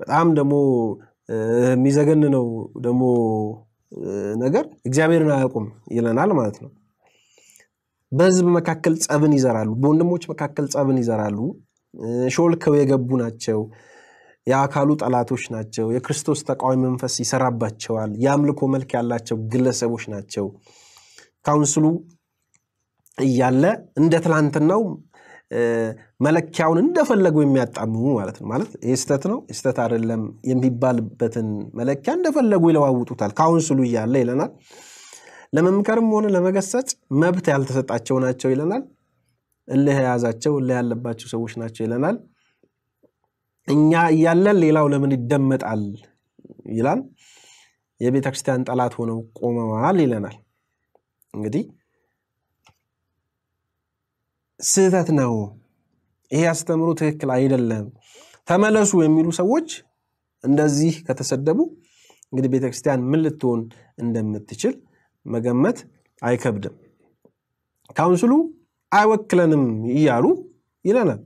በጣም ደግሞ የሚዘገንነው ደግሞ ነገር እግዚአብሔርን አያውቁም ይለናል ማለት ነው። በህዝብ መካከል ጸብን ይዘራሉ፣ በወንድሞች መካከል ጸብን ይዘራሉ። ሾልከው የገቡ ናቸው፣ የአካሉ ጠላቶች ናቸው። የክርስቶስ ተቃዋሚ መንፈስ ይሰራባቸዋል። የአምልኮ መልክ ያላቸው ግለሰቦች ናቸው። ካውንስሉ እያለ እንደ ትላንትናው መለኪያውን እንደፈለጉ የሚያጣምሙ ማለት ነው። ማለት ይህ ስህተት ነው ስህተት አይደለም የሚባልበትን መለኪያ እንደፈለጉ ይለዋውጡታል። ካውንስሉ እያለ ይለናል። ለመምከርም ሆነ ለመገሰጽ መብት ያልተሰጣቸው ናቸው ይለናል። እልህ የያዛቸው እልህ ያለባቸው ሰዎች ናቸው ይለናል። እኛ እያለን ሌላው ለምን ይደመጣል ይላል። የቤተክርስቲያን ጠላት ሆነው ቆመዋል ይለናል። እንግዲህ ስህተት ነው፣ ይሄ አስተምሮ ትክክል አይደለም፣ ተመለሱ የሚሉ ሰዎች እንደዚህ ከተሰደቡ እንግዲህ ቤተክርስቲያን ምን ልትሆን እንደምትችል መገመት አይከብድም። ካውንስሉ አይወክለንም እያሉ ይለናል።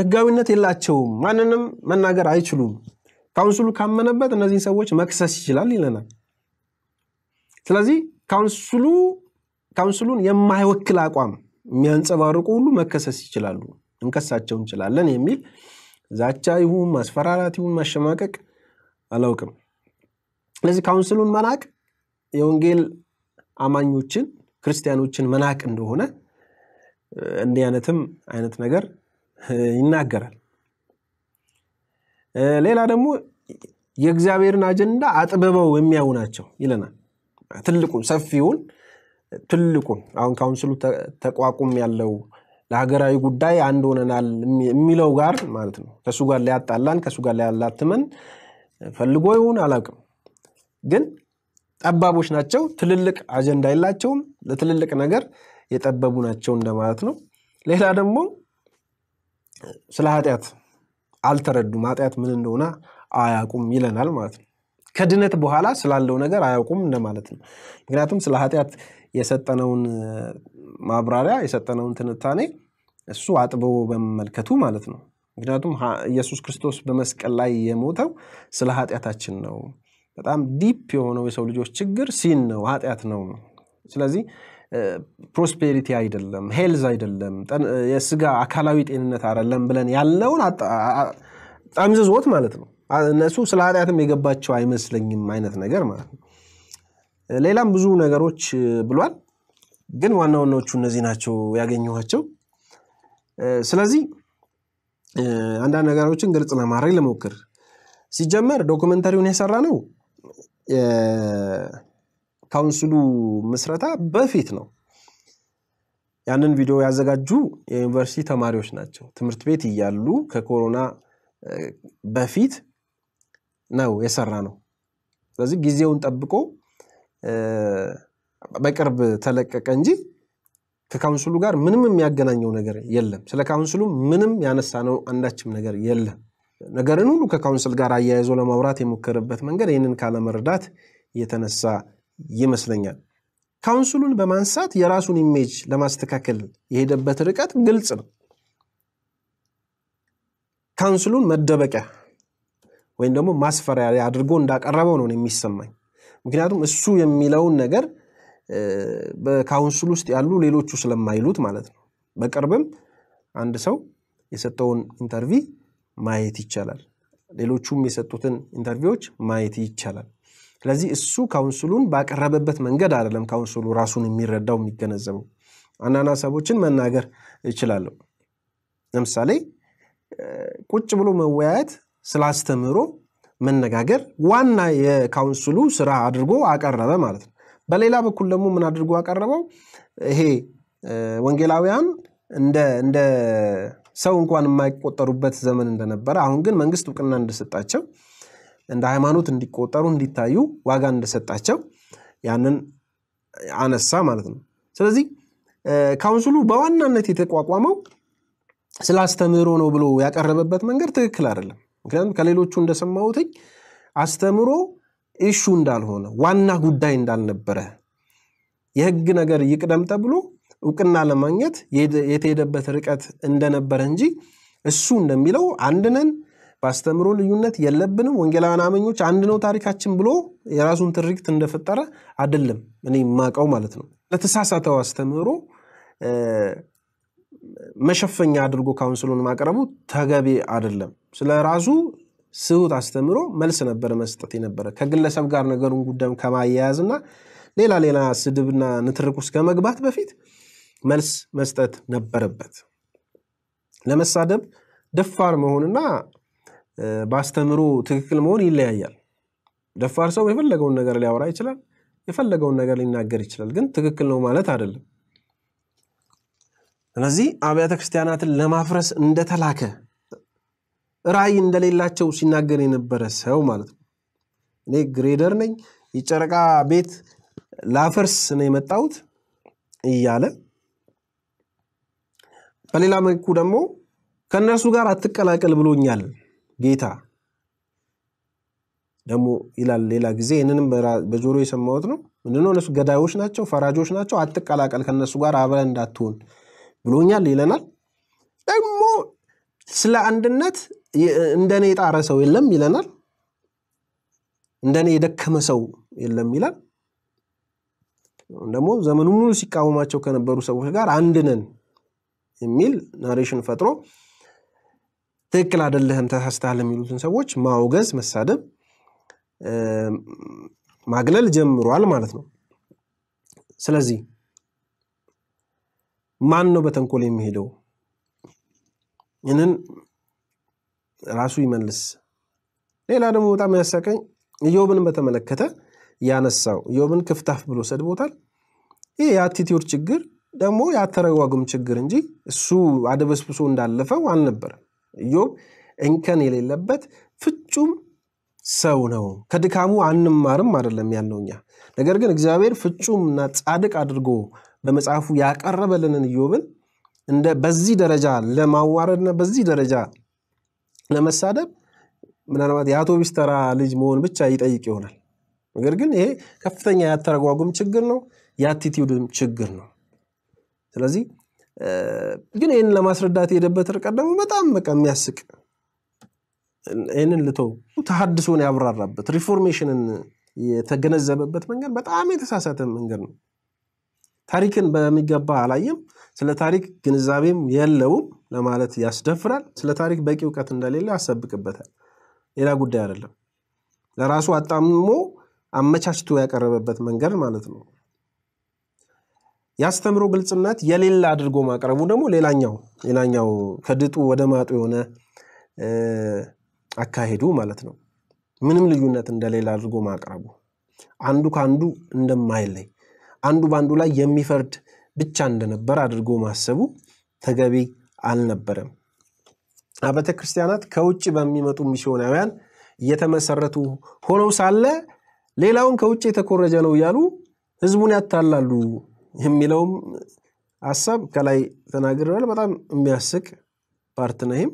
ህጋዊነት የላቸውም፣ ማንንም መናገር አይችሉም። ካውንስሉ ካመነበት እነዚህን ሰዎች መክሰስ ይችላል ይለናል። ስለዚህ ካውንስሉ ካውንስሉን የማይወክል አቋም የሚያንጸባርቁ ሁሉ መከሰስ ይችላሉ፣ እንከሳቸው እንችላለን የሚል ዛቻ ይሁን ማስፈራራት ይሁን ማሸማቀቅ አላውቅም። ስለዚህ ካውንስሉን መናቅ የወንጌል አማኞችን ክርስቲያኖችን መናቅ እንደሆነ እንዲህ አይነትም አይነት ነገር ይናገራል። ሌላ ደግሞ የእግዚአብሔርን አጀንዳ አጥብበው የሚያዩ ናቸው ይለናል። ትልቁን ሰፊውን ትልቁን አሁን ካውንስሉ ተቋቁም ያለው ለሀገራዊ ጉዳይ አንድ ሆነናል የሚለው ጋር ማለት ነው ከእሱ ጋር ሊያጣላን ከእሱ ጋር ሊያላትመን ፈልጎ ይሁን አላውቅም፣ ግን ጠባቦች ናቸው። ትልልቅ አጀንዳ የላቸውም። ለትልልቅ ነገር የጠበቡ ናቸው እንደማለት ነው። ሌላ ደግሞ ስለ ኃጢአት አልተረዱም፣ ኃጢአት ምን እንደሆነ አያውቁም ይለናል ማለት ነው። ከድነት በኋላ ስላለው ነገር አያውቁም እንደማለት ነው። ምክንያቱም ስለ ኃጢአት የሰጠነውን ማብራሪያ የሰጠነውን ትንታኔ እሱ አጥበ በመመልከቱ ማለት ነው። ምክንያቱም ኢየሱስ ክርስቶስ በመስቀል ላይ የሞተው ስለ ኃጢአታችን ነው። በጣም ዲፕ የሆነው የሰው ልጆች ችግር ሲን ነው፣ ኃጢአት ነው። ስለዚህ ፕሮስፔሪቲ አይደለም፣ ሄልዝ አይደለም፣ የስጋ አካላዊ ጤንነት አይደለም ብለን ያለውን ጠምዝዞት ማለት ነው። እነሱ ስለ ኃጢአትም የገባቸው አይመስለኝም አይነት ነገር ማለት ነው። ሌላም ብዙ ነገሮች ብሏል። ግን ዋና ዋናዎቹ እነዚህ ናቸው ያገኘኋቸው። ስለዚህ አንዳንድ ነገሮችን ግልጽ ለማድረግ ልሞክር። ሲጀመር ዶክመንተሪውን የሰራ ነው ካውንስሉ ምስረታ በፊት ነው። ያንን ቪዲዮ ያዘጋጁ የዩኒቨርሲቲ ተማሪዎች ናቸው። ትምህርት ቤት እያሉ ከኮሮና በፊት ነው የሰራ ነው። ስለዚህ ጊዜውን ጠብቆ በቅርብ ተለቀቀ እንጂ ከካውንስሉ ጋር ምንም የሚያገናኘው ነገር የለም። ስለ ካውንስሉ ምንም ያነሳነው አንዳችም ነገር የለም። ነገርን ሁሉ ከካውንስል ጋር አያይዞ ለማውራት የሞከረበት መንገድ ይህንን ካለመረዳት የተነሳ ይመስለኛል። ካውንስሉን በማንሳት የራሱን ኢሜጅ ለማስተካከል የሄደበት ርቀት ግልጽ ነው። ካውንስሉን መደበቂያ ወይም ደግሞ ማስፈሪያ አድርጎ እንዳቀረበው ነው የሚሰማኝ። ምክንያቱም እሱ የሚለውን ነገር በካውንስል ውስጥ ያሉ ሌሎቹ ስለማይሉት ማለት ነው። በቅርብም አንድ ሰው የሰጠውን ኢንተርቪ ማየት ይቻላል። ሌሎቹም የሰጡትን ኢንተርቪዎች ማየት ይቻላል። ስለዚህ እሱ ካውንስሉን ባቀረበበት መንገድ አይደለም ካውንስሉ ራሱን የሚረዳው የሚገነዘበው። አንዳንድ ሀሳቦችን መናገር እችላለሁ። ለምሳሌ ቁጭ ብሎ መወያየት ስለ አስተምህሮ መነጋገር ዋና የካውንስሉ ስራ አድርጎ አቀረበ ማለት ነው። በሌላ በኩል ደግሞ ምን አድርጎ አቀረበው? ይሄ ወንጌላውያን እንደ ሰው እንኳን የማይቆጠሩበት ዘመን እንደነበረ፣ አሁን ግን መንግስት እውቅና እንደሰጣቸው እንደ ሃይማኖት እንዲቆጠሩ እንዲታዩ ዋጋ እንደሰጣቸው ያንን አነሳ ማለት ነው። ስለዚህ ካውንስሉ በዋናነት የተቋቋመው ስለ አስተምህሮ ነው ብሎ ያቀረበበት መንገድ ትክክል አይደለም። ምክንያቱም ከሌሎቹ እንደሰማሁትኝ አስተምሮ እሹ እንዳልሆነ ዋና ጉዳይ እንዳልነበረ የህግ ነገር ይቅደም ተብሎ እውቅና ለማግኘት የተሄደበት ርቀት እንደነበረ እንጂ እሱ እንደሚለው አንድነን በአስተምሮ ልዩነት የለብንም፣ ወንጌላውያን አመኞች አንድ ነው ታሪካችን ብሎ የራሱን ትርክት እንደፈጠረ አይደለም እኔ የማውቀው ማለት ነው። ለተሳሳተው አስተምህሮ መሸፈኛ አድርጎ ካውንስሉን ማቅረቡ ተገቢ አይደለም። ስለ ራሱ ስሁት አስተምሮ መልስ ነበረ መስጠት የነበረ ከግለሰብ ጋር ነገሩን ጉዳዩን ከማያያዝና ሌላ ሌላ ስድብና ንትርክ ውስጥ ከመግባት በፊት መልስ መስጠት ነበረበት። ለመሳደብ ደፋር መሆንና በአስተምሮ ትክክል መሆን ይለያያል። ደፋር ሰው የፈለገውን ነገር ሊያወራ ይችላል፣ የፈለገውን ነገር ሊናገር ይችላል። ግን ትክክል ነው ማለት አይደለም። ስለዚህ አብያተ ክርስቲያናትን ለማፍረስ እንደተላከ ራእይ እንደሌላቸው ሲናገር የነበረ ሰው ማለት ነው። እኔ ግሬደር ነኝ፣ የጨረቃ ቤት ላፈርስ ነው የመጣሁት እያለ በሌላ መልኩ ደግሞ ከእነርሱ ጋር አትቀላቀል ብሎኛል ጌታ ደግሞ ይላል ሌላ ጊዜ። ይህንንም በጆሮ የሰማሁት ነው። ምንድነው? እነሱ ገዳዮች ናቸው፣ ፈራጆች ናቸው። አትቀላቀል ከእነሱ ጋር አብረ እንዳትሆን ብሎኛል ይለናል። ደግሞ ስለ አንድነት እንደኔ የጣረ ሰው የለም ይለናል። እንደኔ የደከመ ሰው የለም ይላል። ደግሞ ዘመኑ ሙሉ ሲቃወማቸው ከነበሩ ሰዎች ጋር አንድ ነን የሚል ናሬሽን ፈጥሮ ትክክል አይደለህም፣ ተሳስተሃል የሚሉትን ሰዎች ማውገዝ፣ መሳደብ፣ ማግለል ጀምሯል ማለት ነው። ስለዚህ ማን ነው በተንኮል የሚሄደው? ይህንን ራሱ ይመልስ። ሌላ ደግሞ በጣም ያሳቀኝ እዮብን በተመለከተ ያነሳው እዮብን ክፍታፍ ብሎ ሰድቦታል። ይህ የአቲቲዩድ ችግር ደግሞ የአተረጓጉም ችግር እንጂ እሱ አደበስብሶ እንዳለፈው አልነበረም። እዮብ እንከን የሌለበት ፍጹም ሰው ነው። ከድካሙ አንማርም አይደለም ያለው እኛ ነገር ግን እግዚአብሔር ፍጹምና ጻድቅ አድርጎ በመጽሐፉ ያቀረበልንን ኢዮብን እንደ በዚህ ደረጃ ለማዋረድና በዚህ ደረጃ ለመሳደብ ምናልባት የአውቶቢስ ተራ ልጅ መሆን ብቻ ይጠይቅ ይሆናል። ነገር ግን ይሄ ከፍተኛ ያተረጓጉም ችግር ነው፣ የአቲቲዩድም ችግር ነው። ስለዚህ ግን ይህን ለማስረዳት የሄደበት ርቀት ደግሞ በጣም በቃ የሚያስቅ ይህንን ልቶ ተሐድሶን ያብራራበት ሪፎርሜሽንን የተገነዘበበት መንገድ በጣም የተሳሳተ መንገድ ነው። ታሪክን በሚገባ አላየም፣ ስለ ታሪክ ግንዛቤም የለውም ለማለት ያስደፍራል። ስለ ታሪክ በቂ እውቀት እንደሌለ ያሰብቅበታል። ሌላ ጉዳይ አይደለም። ለራሱ አጣምሞ አመቻችቶ ያቀረበበት መንገድ ማለት ነው። ያስተምሮ ግልጽነት የሌለ አድርጎ ማቅረቡ ደግሞ ሌላኛው ሌላኛው ከድጡ ወደ ማጡ የሆነ አካሄዱ ማለት ነው። ምንም ልዩነት እንደሌለ አድርጎ ማቅረቡ አንዱ ከአንዱ እንደማይለይ አንዱ በአንዱ ላይ የሚፈርድ ብቻ እንደነበር አድርጎ ማሰቡ ተገቢ አልነበረም። አብያተ ክርስቲያናት ከውጭ በሚመጡ ሚስዮናውያን እየተመሰረቱ ሆነው ሳለ ሌላውን ከውጭ የተኮረጀ ነው እያሉ ህዝቡን ያታላሉ የሚለውም ሀሳብ ከላይ ተናግረዋል። በጣም የሚያስቅ ፓርት ነው ይህም።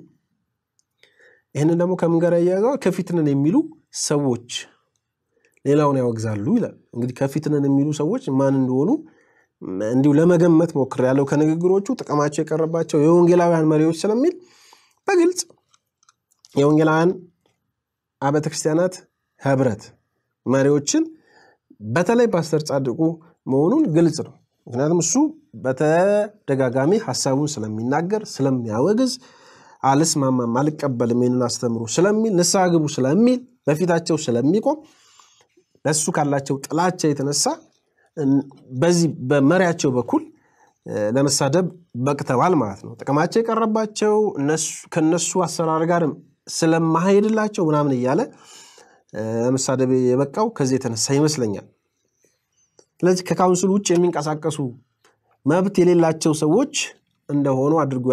ይህንን ደግሞ ከምን ጋር ያያዘዋል? ከፊትነን የሚሉ ሰዎች ሌላውን ያወግዛሉ ይላል። እንግዲህ ከፊት ነን የሚሉ ሰዎች ማን እንደሆኑ እንዲሁ ለመገመት ሞክር ያለው ከንግግሮቹ ጥቅማቸው የቀረባቸው የወንጌላውያን መሪዎች ስለሚል በግልጽ የወንጌላውያን አብያተ ክርስቲያናት ህብረት መሪዎችን በተለይ ፓስተር ጻድቁ መሆኑን ግልጽ ነው። ምክንያቱም እሱ በተደጋጋሚ ሀሳቡን ስለሚናገር ስለሚያወግዝ፣ አልስማማም፣ አልቀበልም ይህንን አስተምሮ ስለሚል፣ ንስሐ ግቡ ስለሚል፣ በፊታቸው ስለሚቆም ለእሱ ካላቸው ጥላቻ የተነሳ በዚህ በመሪያቸው በኩል ለመሳደብ በቅተዋል ማለት ነው። ጥቅማቸው የቀረባቸው ከነሱ አሰራር ጋርም ስለማሄድላቸው ምናምን እያለ ለመሳደብ የበቃው ከዚህ የተነሳ ይመስለኛል። ስለዚህ ከካውንስል ውጭ የሚንቀሳቀሱ መብት የሌላቸው ሰዎች እንደሆኑ አድርጎ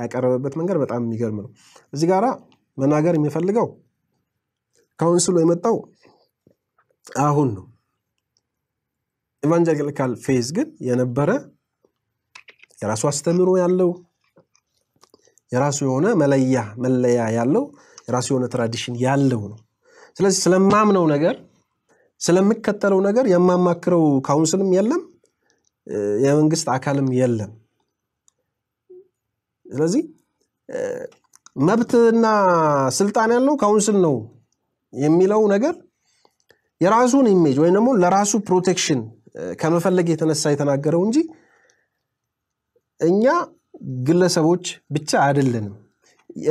ያቀረበበት መንገድ በጣም የሚገርም ነው። እዚህ ጋራ መናገር የሚፈልገው ካውንስሉ የመጣው አሁን ነው። ኢቫንጀሊካል ፌዝ ግን የነበረ የራሱ አስተምህሮ ያለው የራሱ የሆነ መለያ መለያ ያለው የራሱ የሆነ ትራዲሽን ያለው ነው። ስለዚህ ስለማምነው ነገር ስለምከተለው ነገር የማማክረው ካውንስልም የለም፣ የመንግስት አካልም የለም። ስለዚህ መብትና ስልጣን ያለው ካውንስል ነው የሚለው ነገር የራሱን ኢሜጅ ወይም ደግሞ ለራሱ ፕሮቴክሽን ከመፈለግ የተነሳ የተናገረው እንጂ እኛ ግለሰቦች ብቻ አይደለንም።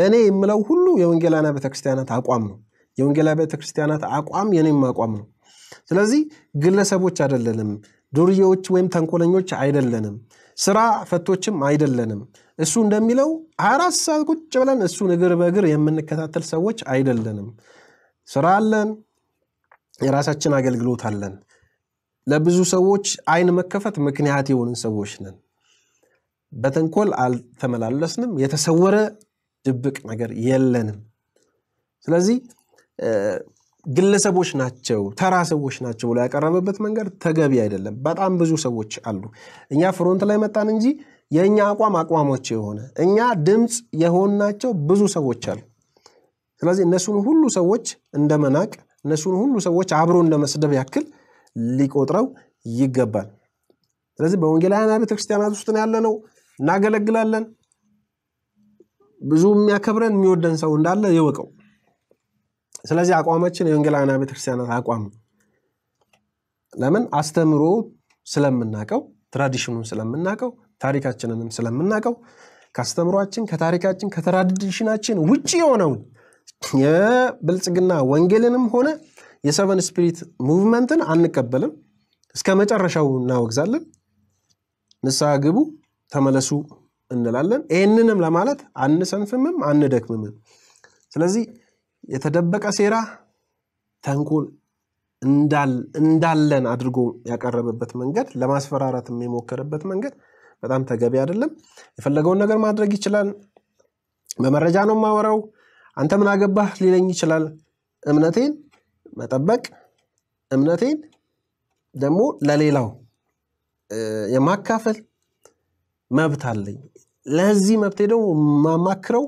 እኔ የምለው ሁሉ የወንጌላና ቤተክርስቲያናት አቋም ነው። የወንጌላ ቤተክርስቲያናት አቋም የኔም አቋም ነው። ስለዚህ ግለሰቦች አይደለንም፣ ዱርዬዎች ወይም ተንኮለኞች አይደለንም፣ ስራ ፈቶችም አይደለንም። እሱ እንደሚለው አራት ሰዓት ቁጭ ብለን እሱን እግር በእግር የምንከታተል ሰዎች አይደለንም። ስራ አለን፣ የራሳችን አገልግሎት አለን። ለብዙ ሰዎች አይን መከፈት ምክንያት የሆንን ሰዎች ነን። በተንኮል አልተመላለስንም። የተሰወረ ድብቅ ነገር የለንም። ስለዚህ ግለሰቦች ናቸው፣ ተራ ሰዎች ናቸው ብሎ ያቀረበበት መንገድ ተገቢ አይደለም። በጣም ብዙ ሰዎች አሉ። እኛ ፍሮንት ላይ መጣን እንጂ የእኛ አቋም አቋሞች የሆነ እኛ ድምፅ የሆንናቸው ብዙ ሰዎች አሉ። ስለዚህ እነሱን ሁሉ ሰዎች እንደመናቅ እነሱን ሁሉ ሰዎች አብሮን ለመስደብ ያክል ሊቆጥረው ይገባል። ስለዚህ በወንጌላውያን ቤተክርስቲያናት ውስጥ ያለ ነው እናገለግላለን። ብዙ የሚያከብረን የሚወደን ሰው እንዳለ ይወቀው። ስለዚህ አቋማችን የወንጌላውያን ቤተክርስቲያናት አቋም ነው። ለምን አስተምሮ ስለምናቀው፣ ትራዲሽኑን ስለምናቀው፣ ታሪካችንንም ስለምናቀው ከአስተምሯችን ከታሪካችን ከተራዲሽናችን ውጭ የሆነውን የብልጽግና ወንጌልንም ሆነ የሰቨን ስፒሪት ሙቭመንትን አንቀበልም። እስከ መጨረሻው እናወግዛለን። ንስሐ ግቡ፣ ተመለሱ እንላለን። ይህንንም ለማለት አንሰንፍምም፣ አንደክምምም። ስለዚህ የተደበቀ ሴራ፣ ተንኮል እንዳለን አድርጎ ያቀረበበት መንገድ፣ ለማስፈራራት የሞከረበት መንገድ በጣም ተገቢ አይደለም። የፈለገውን ነገር ማድረግ ይችላል። በመረጃ ነው የማወራው። አንተ ምን አገባህ ሊለኝ ይችላል። እምነቴን መጠበቅ እምነቴን ደግሞ ለሌላው የማካፈል መብት አለኝ። ለዚህ መብቴ ደግሞ የማማክረው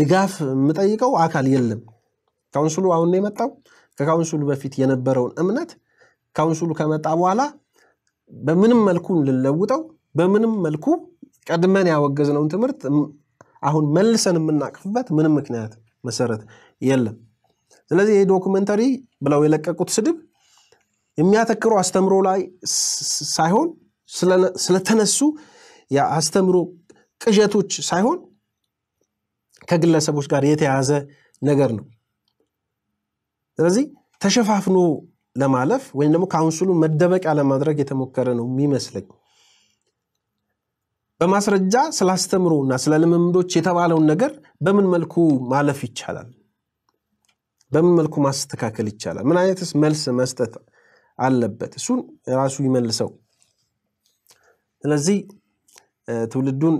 ድጋፍ የምጠይቀው አካል የለም። ካውንስሉ አሁን ነው የመጣው። ከካውንስሉ በፊት የነበረውን እምነት ካውንስሉ ከመጣ በኋላ በምንም መልኩ ልንለውጠው፣ በምንም መልኩ ቀድመን ያወገዝነውን ትምህርት አሁን መልሰን የምናቅፍበት ምንም ምክንያት መሰረት የለም። ስለዚህ ይህ ዶኩመንተሪ ብለው የለቀቁት ስድብ የሚያተክሩ አስተምሮ ላይ ሳይሆን ስለተነሱ የአስተምሮ ቅዠቶች ሳይሆን ከግለሰቦች ጋር የተያያዘ ነገር ነው። ስለዚህ ተሸፋፍኖ ለማለፍ ወይም ደግሞ ካውንስሉን መደበቂያ ለማድረግ የተሞከረ ነው የሚመስለኝ። በማስረጃ ስለ እና ስለ ልምምዶች የተባለውን ነገር በምን መልኩ ማለፍ ይቻላል? በምን መልኩ ማስተካከል ይቻላል? ምን አይነትስ መልስ መስጠት አለበት? እሱን ራሱ ይመልሰው። ስለዚህ ትውልዱን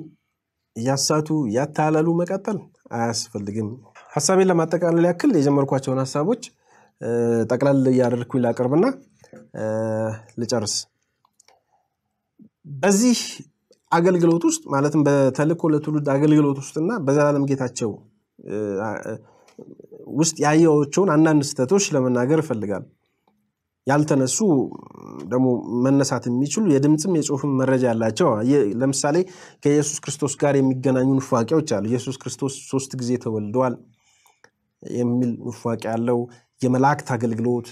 እያሳቱ እያታለሉ መቀጠል አያስፈልግም። ሀሳቤን ለማጠቃለል ያክል የጀመርኳቸውን ሀሳቦች ጠቅላል እያደረግኩኝ ላቅርብና ልጨርስ። በዚህ አገልግሎት ውስጥ ማለትም በተልእኮ ለትውልድ አገልግሎት ውስጥና በዘላለም ጌታቸው ውስጥ ያየዎቸውን አንዳንድ ስህተቶች ለመናገር ይፈልጋል። ያልተነሱ ደግሞ መነሳት የሚችሉ የድምፅም የጽሁፍም መረጃ ያላቸው ለምሳሌ ከኢየሱስ ክርስቶስ ጋር የሚገናኙ ኑፋቄዎች አሉ። ኢየሱስ ክርስቶስ ሶስት ጊዜ ተወልደዋል የሚል ኑፋቄ ያለው የመላእክት አገልግሎት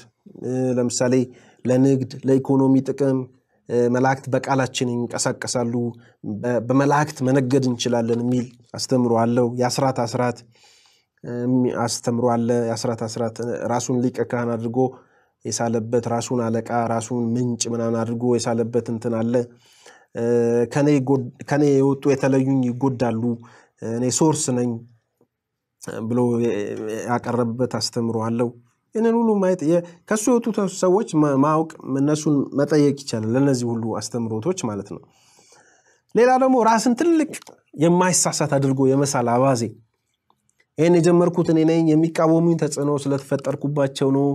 ለምሳሌ ለንግድ፣ ለኢኮኖሚ ጥቅም መላእክት በቃላችን ይንቀሳቀሳሉ፣ በመላእክት መነገድ እንችላለን የሚል አስተምሮ አለው። የአስራት አስራት አስተምሮ አለ። የአስራት አስራት ራሱን ሊቀ ካህን አድርጎ የሳለበት ራሱን አለቃ ራሱን ምንጭ ምናምን አድርጎ የሳለበት እንትን አለ። ከኔ የወጡ የተለዩኝ ይጎዳሉ፣ እኔ ሶርስ ነኝ ብሎ ያቀረበበት አስተምሮ አለው። ይህንን ሁሉ ማየት ከሱ የወጡ ሰዎች ማወቅ እነሱን መጠየቅ ይቻላል ለእነዚህ ሁሉ አስተምሮቶች ማለት ነው ሌላ ደግሞ ራስን ትልቅ የማይሳሳት አድርጎ የመሳል አባዜ ይህን የጀመርኩት እኔ ነኝ የሚቃወሙኝ ተጽዕኖ ስለተፈጠርኩባቸው ነው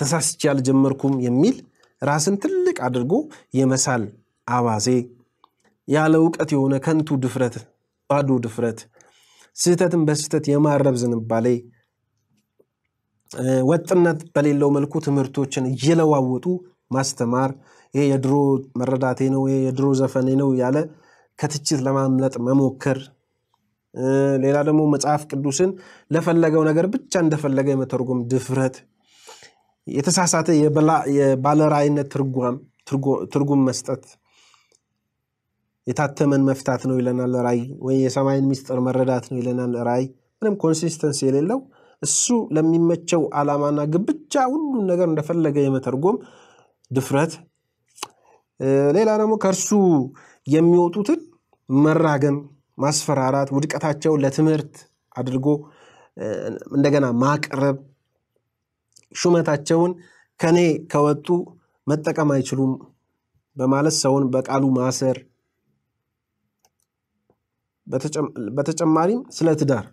ተሳስቼ አልጀመርኩም የሚል ራስን ትልቅ አድርጎ የመሳል አባዜ ያለ እውቀት የሆነ ከንቱ ድፍረት ባዶ ድፍረት ስህተትን በስህተት የማረብ ዝንባሌ ወጥነት በሌለው መልኩ ትምህርቶችን እየለዋወጡ ማስተማር ይሄ የድሮ መረዳቴ ነው፣ ይሄ የድሮ ዘፈኔ ነው ያለ ከትችት ለማምለጥ መሞከር። ሌላ ደግሞ መጽሐፍ ቅዱስን ለፈለገው ነገር ብቻ እንደፈለገ የመተርጎም ድፍረት፣ የተሳሳተ የባለራዕይነት ትርጉም መስጠት። የታተመን መፍታት ነው ይለናል ራይ ወይ የሰማይን ሚስጥር መረዳት ነው ይለናል ራይ ምንም ኮንሲስተንስ የሌለው እሱ ለሚመቸው ዓላማና ግብ ብቻ ሁሉን ነገር እንደፈለገ የመተርጎም ድፍረት፣ ሌላ ደግሞ ከእርሱ የሚወጡትን መራገም፣ ማስፈራራት፣ ውድቀታቸውን ለትምህርት አድርጎ እንደገና ማቅረብ፣ ሹመታቸውን ከኔ ከወጡ መጠቀም አይችሉም በማለት ሰውን በቃሉ ማሰር። በተጨማሪም ስለ ትዳር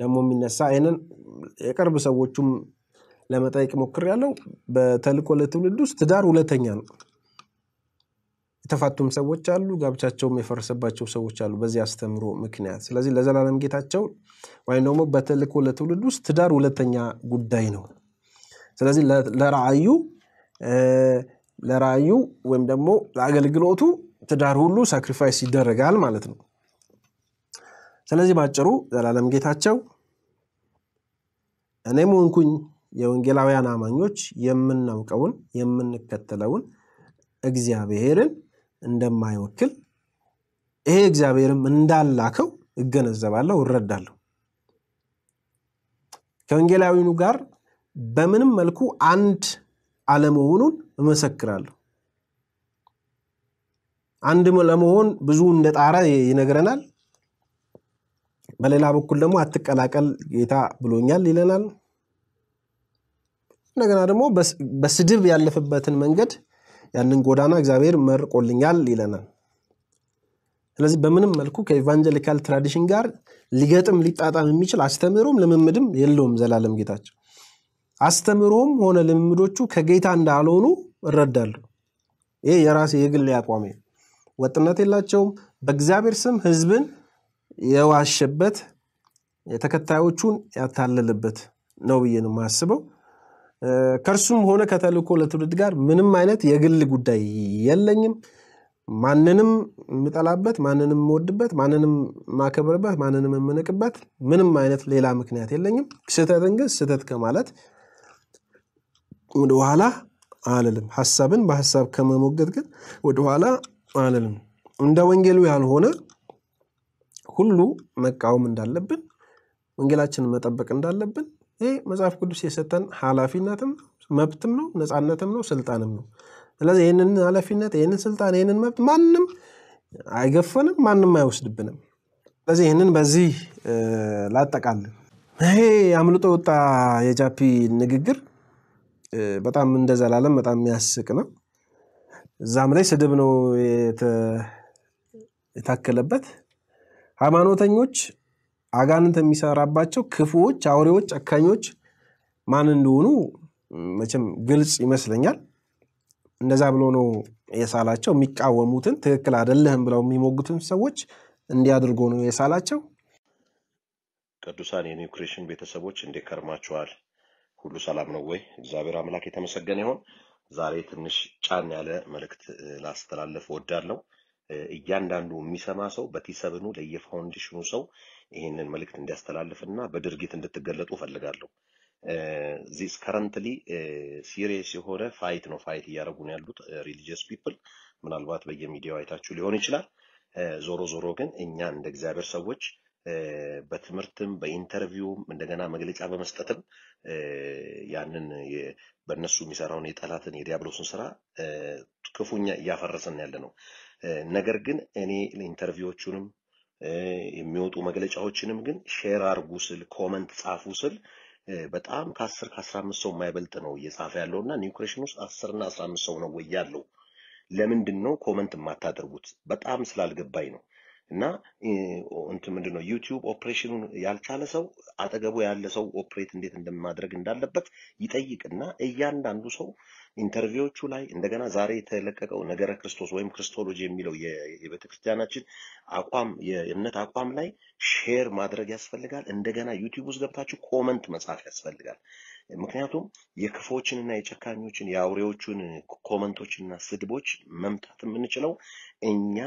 ደግሞ የሚነሳ ይህንን የቅርብ ሰዎቹም ለመጠየቅ ያለው በተልእኮ ለትውልድ ውስጥ ትዳር ሁለተኛ ነው። የተፋቱም ሰዎች አሉ፣ ጋብቻቸውም የፈረሰባቸው ሰዎች አሉ በዚህ አስተምሮ ምክንያት። ስለዚህ ለዘላለም ጌታቸው ወይም ደግሞ በተልእኮ ለትውልድ ውስጥ ትዳር ሁለተኛ ጉዳይ ነው። ስለዚህ ለራእዩ ለራእዩ ወይም ደግሞ ለአገልግሎቱ ትዳር ሁሉ ሳክሪፋይስ ይደረጋል ማለት ነው። ስለዚህ ባጭሩ ዘላለም ጌታቸው እኔም ሆንኩኝ የወንጌላውያን አማኞች የምናውቀውን የምንከተለውን እግዚአብሔርን እንደማይወክል ይሄ እግዚአብሔርም እንዳላከው እገነዘባለሁ፣ እረዳለሁ። ከወንጌላዊኑ ጋር በምንም መልኩ አንድ አለመሆኑን እመሰክራለሁ። አንድ ለመሆን ብዙ እንደጣረ ይነግረናል። በሌላ በኩል ደግሞ አትቀላቀል ጌታ ብሎኛል ይለናል። እንደገና ደግሞ በስድብ ያለፈበትን መንገድ ያንን ጎዳና እግዚአብሔር መርቆልኛል ይለናል። ስለዚህ በምንም መልኩ ከኢቫንጀሊካል ትራዲሽን ጋር ሊገጥም ሊጣጣም የሚችል አስተምህሮም ልምምድም የለውም ዘላለም ጌታቸው። አስተምህሮም ሆነ ልምምዶቹ ከጌታ እንዳልሆኑ እረዳለሁ። ይሄ የራሴ የግል አቋሜ። ወጥነት የላቸውም። በእግዚአብሔር ስም ህዝብን የዋሸበት የተከታዮቹን ያታለለበት ነው ብዬ ነው የማስበው። ከእርሱም ሆነ ከተልእኮ ለትውልድ ጋር ምንም አይነት የግል ጉዳይ የለኝም። ማንንም የምጠላበት፣ ማንንም የምወድበት፣ ማንንም የማከብርበት፣ ማንንም የምንቅበት ምንም አይነት ሌላ ምክንያት የለኝም። ስህተትን ግን ስህተት ከማለት ወደኋላ አልልም። ሀሳብን በሀሳብ ከመሞገት ግን ወደኋላ አልልም። እንደ ወንጌሉ ያልሆነ ሁሉ መቃወም እንዳለብን፣ ወንጌላችንን መጠበቅ እንዳለብን ይህ መጽሐፍ ቅዱስ የሰጠን ኃላፊነትም መብትም ነው፣ ነፃነትም ነው፣ ስልጣንም ነው። ስለዚህ ይህንን ኃላፊነት፣ ይህንን ስልጣን፣ ይህንን መብት ማንም አይገፈንም፣ ማንም አይወስድብንም። ስለዚህ ይህንን በዚህ ላጠቃልን። ይሄ አምልጦ ወጣ የጃፒ ንግግር በጣም እንደ ዘላለም በጣም የሚያስቅ ነው። እዛም ላይ ስድብ ነው የታከለበት። ሃይማኖተኞች አጋንንት የሚሰራባቸው ክፉዎች፣ አውሬዎች፣ ጨካኞች ማን እንደሆኑ መቼም ግልጽ ይመስለኛል። እንደዛ ብሎ ነው የሳላቸው። የሚቃወሙትን ትክክል አይደለህም ብለው የሚሞግቱን ሰዎች እንዲያድርጎ ነው የሳላቸው። ቅዱሳን የኒው ክሬሽን ቤተሰቦች እንዴት ከርማችኋል? ሁሉ ሰላም ነው ወይ? እግዚአብሔር አምላክ የተመሰገነ ይሆን። ዛሬ ትንሽ ጫን ያለ መልእክት ላስተላለፍ ወዳለው እያንዳንዱ የሚሰማ ሰው በቲሰብኑ ለየፋውንዴሽኑ ሰው ይህንን መልእክት እንዲያስተላልፍና በድርጊት እንድትገለጡ ፈልጋለሁ ዚስ ከረንትሊ ሲሪየስ የሆነ ፋይት ነው ፋይት እያደረጉ ነው ያሉት ሪሊጂየስ ፒፕል። ምናልባት በየሚዲያው አይታችሁ ሊሆን ይችላል። uh, ዞሮ ዞሮ ግን እኛ እንደ እግዚአብሔር ሰዎች uh, በትምህርትም በኢንተርቪውም እንደገና መግለጫ በመስጠትም uh, ያንን በእነሱ የሚሰራውን የጠላትን የዲያብሎስን ስራ ክፉኛ እያፈረሰን ያለ ነው። ነገር ግን እኔ ኢንተርቪዎቹንም የሚወጡ መግለጫዎችንም ግን ሼር አርጉ ስል ኮመንት ጻፉ ስል በጣም ከአስር ከአስራ አምስት ሰው የማይበልጥ ነው እየጻፈ ያለው እና ኒውክሬሽን ውስጥ አስርና አስራ አምስት ሰው ነው ወይ ያለው? ለምንድን ነው ኮመንት የማታደርጉት? በጣም ስላልገባኝ ነው። እና እንትን ምንድን ነው ዩቲዩብ ኦፕሬሽኑን ያልቻለ ሰው አጠገቡ ያለ ሰው ኦፕሬት እንዴት እንደማድረግ እንዳለበት ይጠይቅና እያንዳንዱ ሰው ኢንተርቪዎቹ ላይ እንደገና ዛሬ የተለቀቀው ነገረ ክርስቶስ ወይም ክርስቶሎጂ የሚለው የቤተክርስቲያናችን አቋም የእምነት አቋም ላይ ሼር ማድረግ ያስፈልጋል። እንደገና ዩቲዩብ ውስጥ ገብታችሁ ኮመንት መጻፍ ያስፈልጋል። ምክንያቱም የክፎችንና የጨካኞችን የአውሬዎቹን ኮመንቶችና ስድቦች መምታት የምንችለው እኛ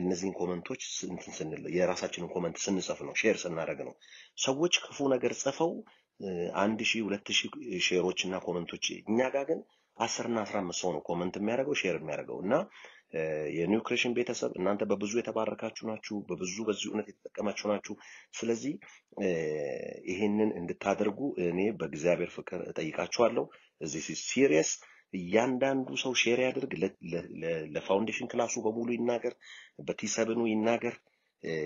እነዚህን ኮመንቶች እንትን ስንል የራሳችንን ኮመንት ስንጽፍ ነው፣ ሼር ስናደርግ ነው። ሰዎች ክፉ ነገር ጽፈው አንድ ሺህ ሁለት ሺህ ሼሮች እና ኮመንቶች እኛ ጋር ግን አስርና እና አስራ አምስት ሰው ነው ኮመንት የሚያደርገው ሼር የሚያደርገው እና የኒውክሬሽን ቤተሰብ እናንተ በብዙ የተባረካችሁ ናችሁ፣ በብዙ በዚህ እውነት የተጠቀማችሁ ናችሁ። ስለዚህ ይሄንን እንድታደርጉ እኔ በእግዚአብሔር ፍቅር እጠይቃችኋለሁ። እዚህ ሲሪየስ እያንዳንዱ ሰው ሼር ያድርግ። ለፋውንዴሽን ክላሱ በሙሉ ይናገር፣ በቲሰብኑ ይናገር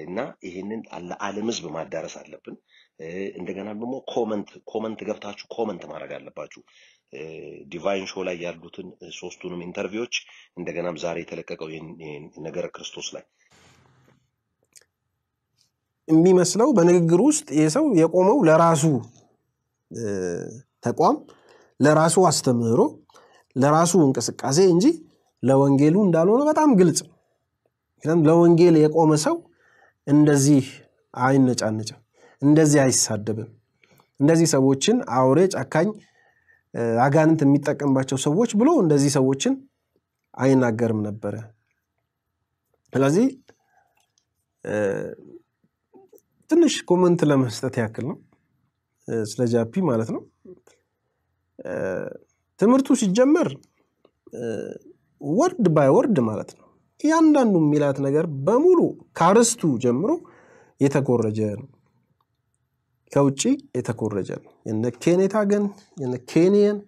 እና ይሄንን ለዓለም ሕዝብ ማዳረስ አለብን። እንደገና ደግሞ ኮመንት ኮመንት ገብታችሁ ኮመንት ማድረግ አለባችሁ። ዲቫይን ሾው ላይ ያሉትን ሶስቱንም ኢንተርቪዎች እንደገናም ዛሬ የተለቀቀው ነገረ ክርስቶስ ላይ የሚመስለው በንግግር ውስጥ ይህ ሰው የቆመው ለራሱ ተቋም፣ ለራሱ አስተምህሮ፣ ለራሱ እንቅስቃሴ እንጂ ለወንጌሉ እንዳልሆነ በጣም ግልጽ። ምክንያቱም ለወንጌል የቆመ ሰው እንደዚህ አይነጫነጭም፣ እንደዚህ አይሳደብም፣ እንደዚህ ሰዎችን አውሬ ጨካኝ አጋንንት የሚጠቀምባቸው ሰዎች ብሎ እንደዚህ ሰዎችን አይናገርም ነበረ። ስለዚህ ትንሽ ኮመንት ለመስጠት ያክል ነው ስለ ጃፒ ማለት ነው። ትምህርቱ ሲጀመር ወርድ ባይ ወርድ ማለት ነው እያንዳንዱ የሚላት ነገር በሙሉ ከአርስቱ ጀምሮ የተኮረጀ ነው። ከውጭ የተኮረጀ ነው። የነ ኬኔታ ግን የነ ኬንየን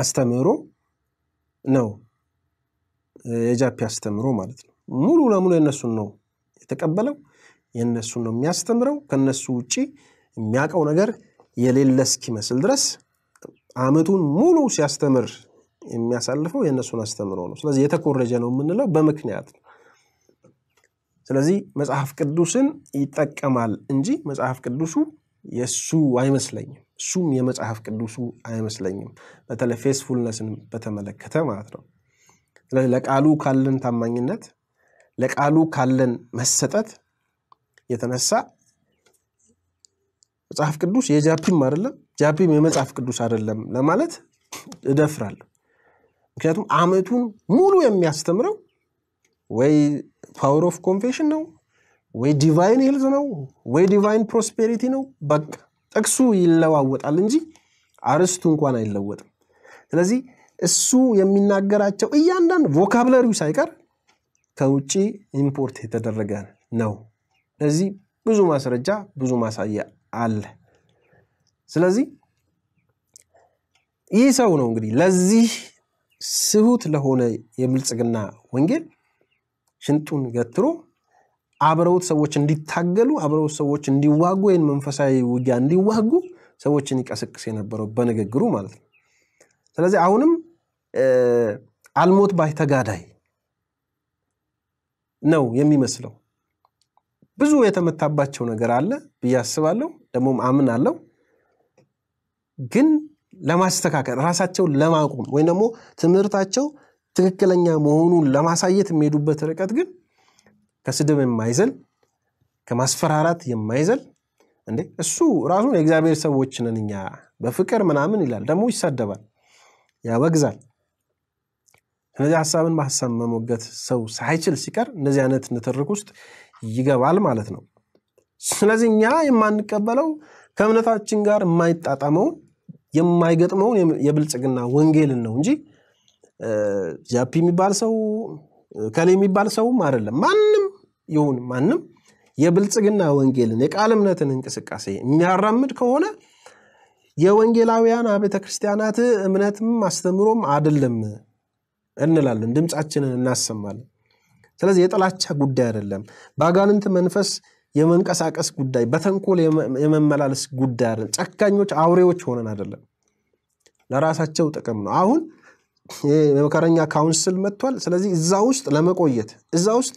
አስተምህሮ ነው የጃፒ አስተምሮ ማለት ነው። ሙሉ ለሙሉ የነሱን ነው የተቀበለው፣ የነሱን ነው የሚያስተምረው። ከነሱ ውጭ የሚያውቀው ነገር የሌለ እስኪመስል ድረስ አመቱን ሙሉ ሲያስተምር የሚያሳልፈው የእነሱን አስተምሮ ነው። ስለዚህ የተኮረጀ ነው የምንለው በምክንያት ነው። ስለዚህ መጽሐፍ ቅዱስን ይጠቀማል እንጂ መጽሐፍ ቅዱሱ የእሱ አይመስለኝም። እሱም የመጽሐፍ ቅዱሱ አይመስለኝም። በተለይ ፌስፉልነስን በተመለከተ ማለት ነው። ስለዚህ ለቃሉ ካለን ታማኝነት፣ ለቃሉ ካለን መሰጠት የተነሳ መጽሐፍ ቅዱስ የጃፒም አይደለም፣ ጃፒም የመጽሐፍ ቅዱስ አይደለም ለማለት እደፍራለሁ። ምክንያቱም ዓመቱን ሙሉ የሚያስተምረው ወይ ፓወር ኦፍ ኮንፌሽን ነው ወይ ዲቫይን ሄልዝ ነው ወይ ዲቫይን ፕሮስፔሪቲ ነው። በቃ ጥቅሱ ይለዋወጣል እንጂ አርስቱ እንኳን አይለወጥም። ስለዚህ እሱ የሚናገራቸው እያንዳንድ ቮካብለሪው ሳይቀር ከውጭ ኢምፖርት የተደረገ ነው። ለዚህ ብዙ ማስረጃ ብዙ ማሳያ አለ። ስለዚህ ይህ ሰው ነው እንግዲህ ለዚህ ስሁት ለሆነ የብልጽግና ወንጌል ሽንጡን ገትሮ አብረውት ሰዎች እንዲታገሉ አብረውት ሰዎች እንዲዋጉ ወይም መንፈሳዊ ውጊያ እንዲዋጉ ሰዎችን ይቀሰቅስ የነበረው በንግግሩ ማለት ነው። ስለዚህ አሁንም አልሞት ባይ ተጋዳይ ነው የሚመስለው። ብዙ የተመታባቸው ነገር አለ ብዬ አስባለሁ፣ ደግሞም አምን አለው ግን ለማስተካከል ራሳቸውን ለማቆም ወይም ደግሞ ትምህርታቸው ትክክለኛ መሆኑን ለማሳየት የሚሄዱበት ርቀት ግን ከስድብ የማይዘል ከማስፈራራት የማይዘል እንዴ እሱ ራሱን የእግዚአብሔር ሰዎች ነን እኛ በፍቅር ምናምን ይላል። ደግሞ ይሳደባል፣ ያወግዛል። እነዚህ ሀሳብን በሀሳብ መሞገት ሰው ሳይችል ሲቀር እንደዚህ አይነት ንትርክ ውስጥ ይገባል ማለት ነው። ስለዚህ እኛ የማንቀበለው ከእምነታችን ጋር የማይጣጣመውን የማይገጥመውን የብልጽግና ወንጌልን ነው እንጂ ጃፒ የሚባል ሰው ከሌ የሚባል ሰውም አይደለም። ማንም ይሁን ማንም የብልጽግና ወንጌልን የቃል እምነትን እንቅስቃሴ የሚያራምድ ከሆነ የወንጌላውያን አብያተ ክርስቲያናት እምነትም አስተምሮም አይደለም እንላለን፣ ድምፃችንን እናሰማለን። ስለዚህ የጥላቻ ጉዳይ አይደለም። በአጋንንት መንፈስ የመንቀሳቀስ ጉዳይ፣ በተንኮል የመመላለስ ጉዳይ አይደለም። ጨካኞች አውሬዎች ሆነን አይደለም። ለራሳቸው ጥቅም ነው አሁን የመከረኛ ካውንስል መጥቷል። ስለዚህ እዛ ውስጥ ለመቆየት እዛ ውስጥ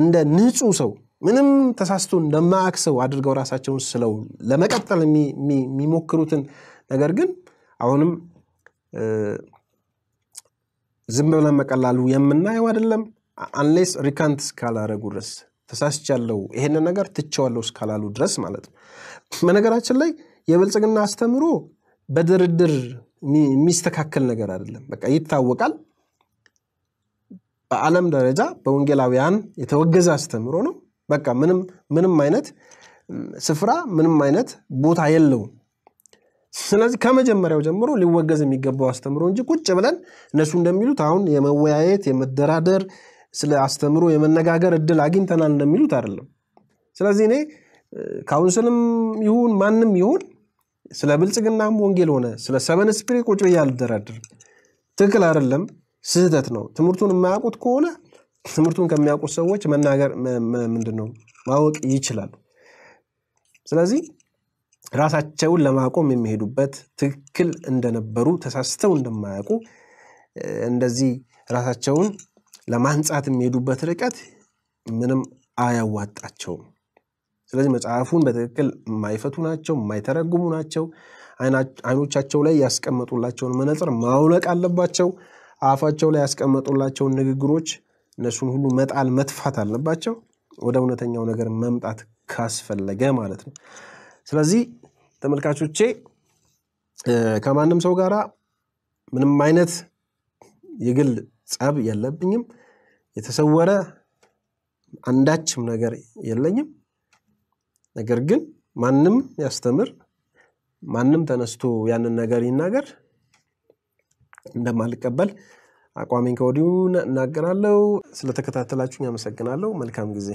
እንደ ንጹህ ሰው ምንም ተሳስቶ እንደማያውቅ ሰው አድርገው ራሳቸውን ስለው ለመቀጠል የሚሞክሩትን ነገር ግን አሁንም ዝም ብለን መቀላሉ የምናየው አይደለም። አንሌስ ሪካንት እስካላረጉ ድረስ ተሳስቻለሁ፣ ይሄንን ነገር ትቼዋለሁ እስካላሉ ድረስ ማለት ነው። በነገራችን ላይ የብልጽግና አስተምሮ በድርድር የሚስተካከል ነገር አይደለም። በቃ ይታወቃል። በዓለም ደረጃ በወንጌላውያን የተወገዘ አስተምሮ ነው። በቃ ምንም ምንም አይነት ስፍራ ምንም አይነት ቦታ የለውም። ስለዚህ ከመጀመሪያው ጀምሮ ሊወገዝ የሚገባው አስተምሮ እንጂ ቁጭ ብለን እነሱ እንደሚሉት አሁን የመወያየት የመደራደር ስለ አስተምሮ የመነጋገር እድል አግኝተናል እንደሚሉት አይደለም። ስለዚህ እኔ ካውንስልም ይሁን ማንም ይሁን ስለ ብልጽግናም ወንጌል ሆነ ስለ ሰቨን ስፒሪት ቁጭ ብዬ አልደራደርም። ትክክል አይደለም፣ ስህተት ነው። ትምህርቱን የማያውቁት ከሆነ ትምህርቱን ከሚያውቁት ሰዎች መናገር ምንድን ነው ማወቅ ይችላሉ። ስለዚህ ራሳቸውን ለማቆም የሚሄዱበት ትክክል እንደነበሩ ተሳስተው እንደማያውቁ እንደዚህ ራሳቸውን ለማንጻት የሚሄዱበት ርቀት ምንም አያዋጣቸውም። ስለዚህ መጽሐፉን በትክክል የማይፈቱ ናቸው፣ የማይተረጉሙ ናቸው። አይኖቻቸው ላይ ያስቀመጡላቸውን መነጽር ማውለቅ አለባቸው። አፋቸው ላይ ያስቀመጡላቸውን ንግግሮች እነሱን ሁሉ መጣል መጥፋት አለባቸው። ወደ እውነተኛው ነገር መምጣት ካስፈለገ ማለት ነው። ስለዚህ ተመልካቾቼ ከማንም ሰው ጋር ምንም አይነት የግል ጸብ የለብኝም። የተሰወረ አንዳችም ነገር የለኝም። ነገር ግን ማንም ያስተምር ማንም ተነስቶ ያንን ነገር ይናገር እንደማልቀበል አቋሜን ከወዲሁ እናገራለሁ። ስለተከታተላችሁኝ አመሰግናለሁ። መልካም ጊዜ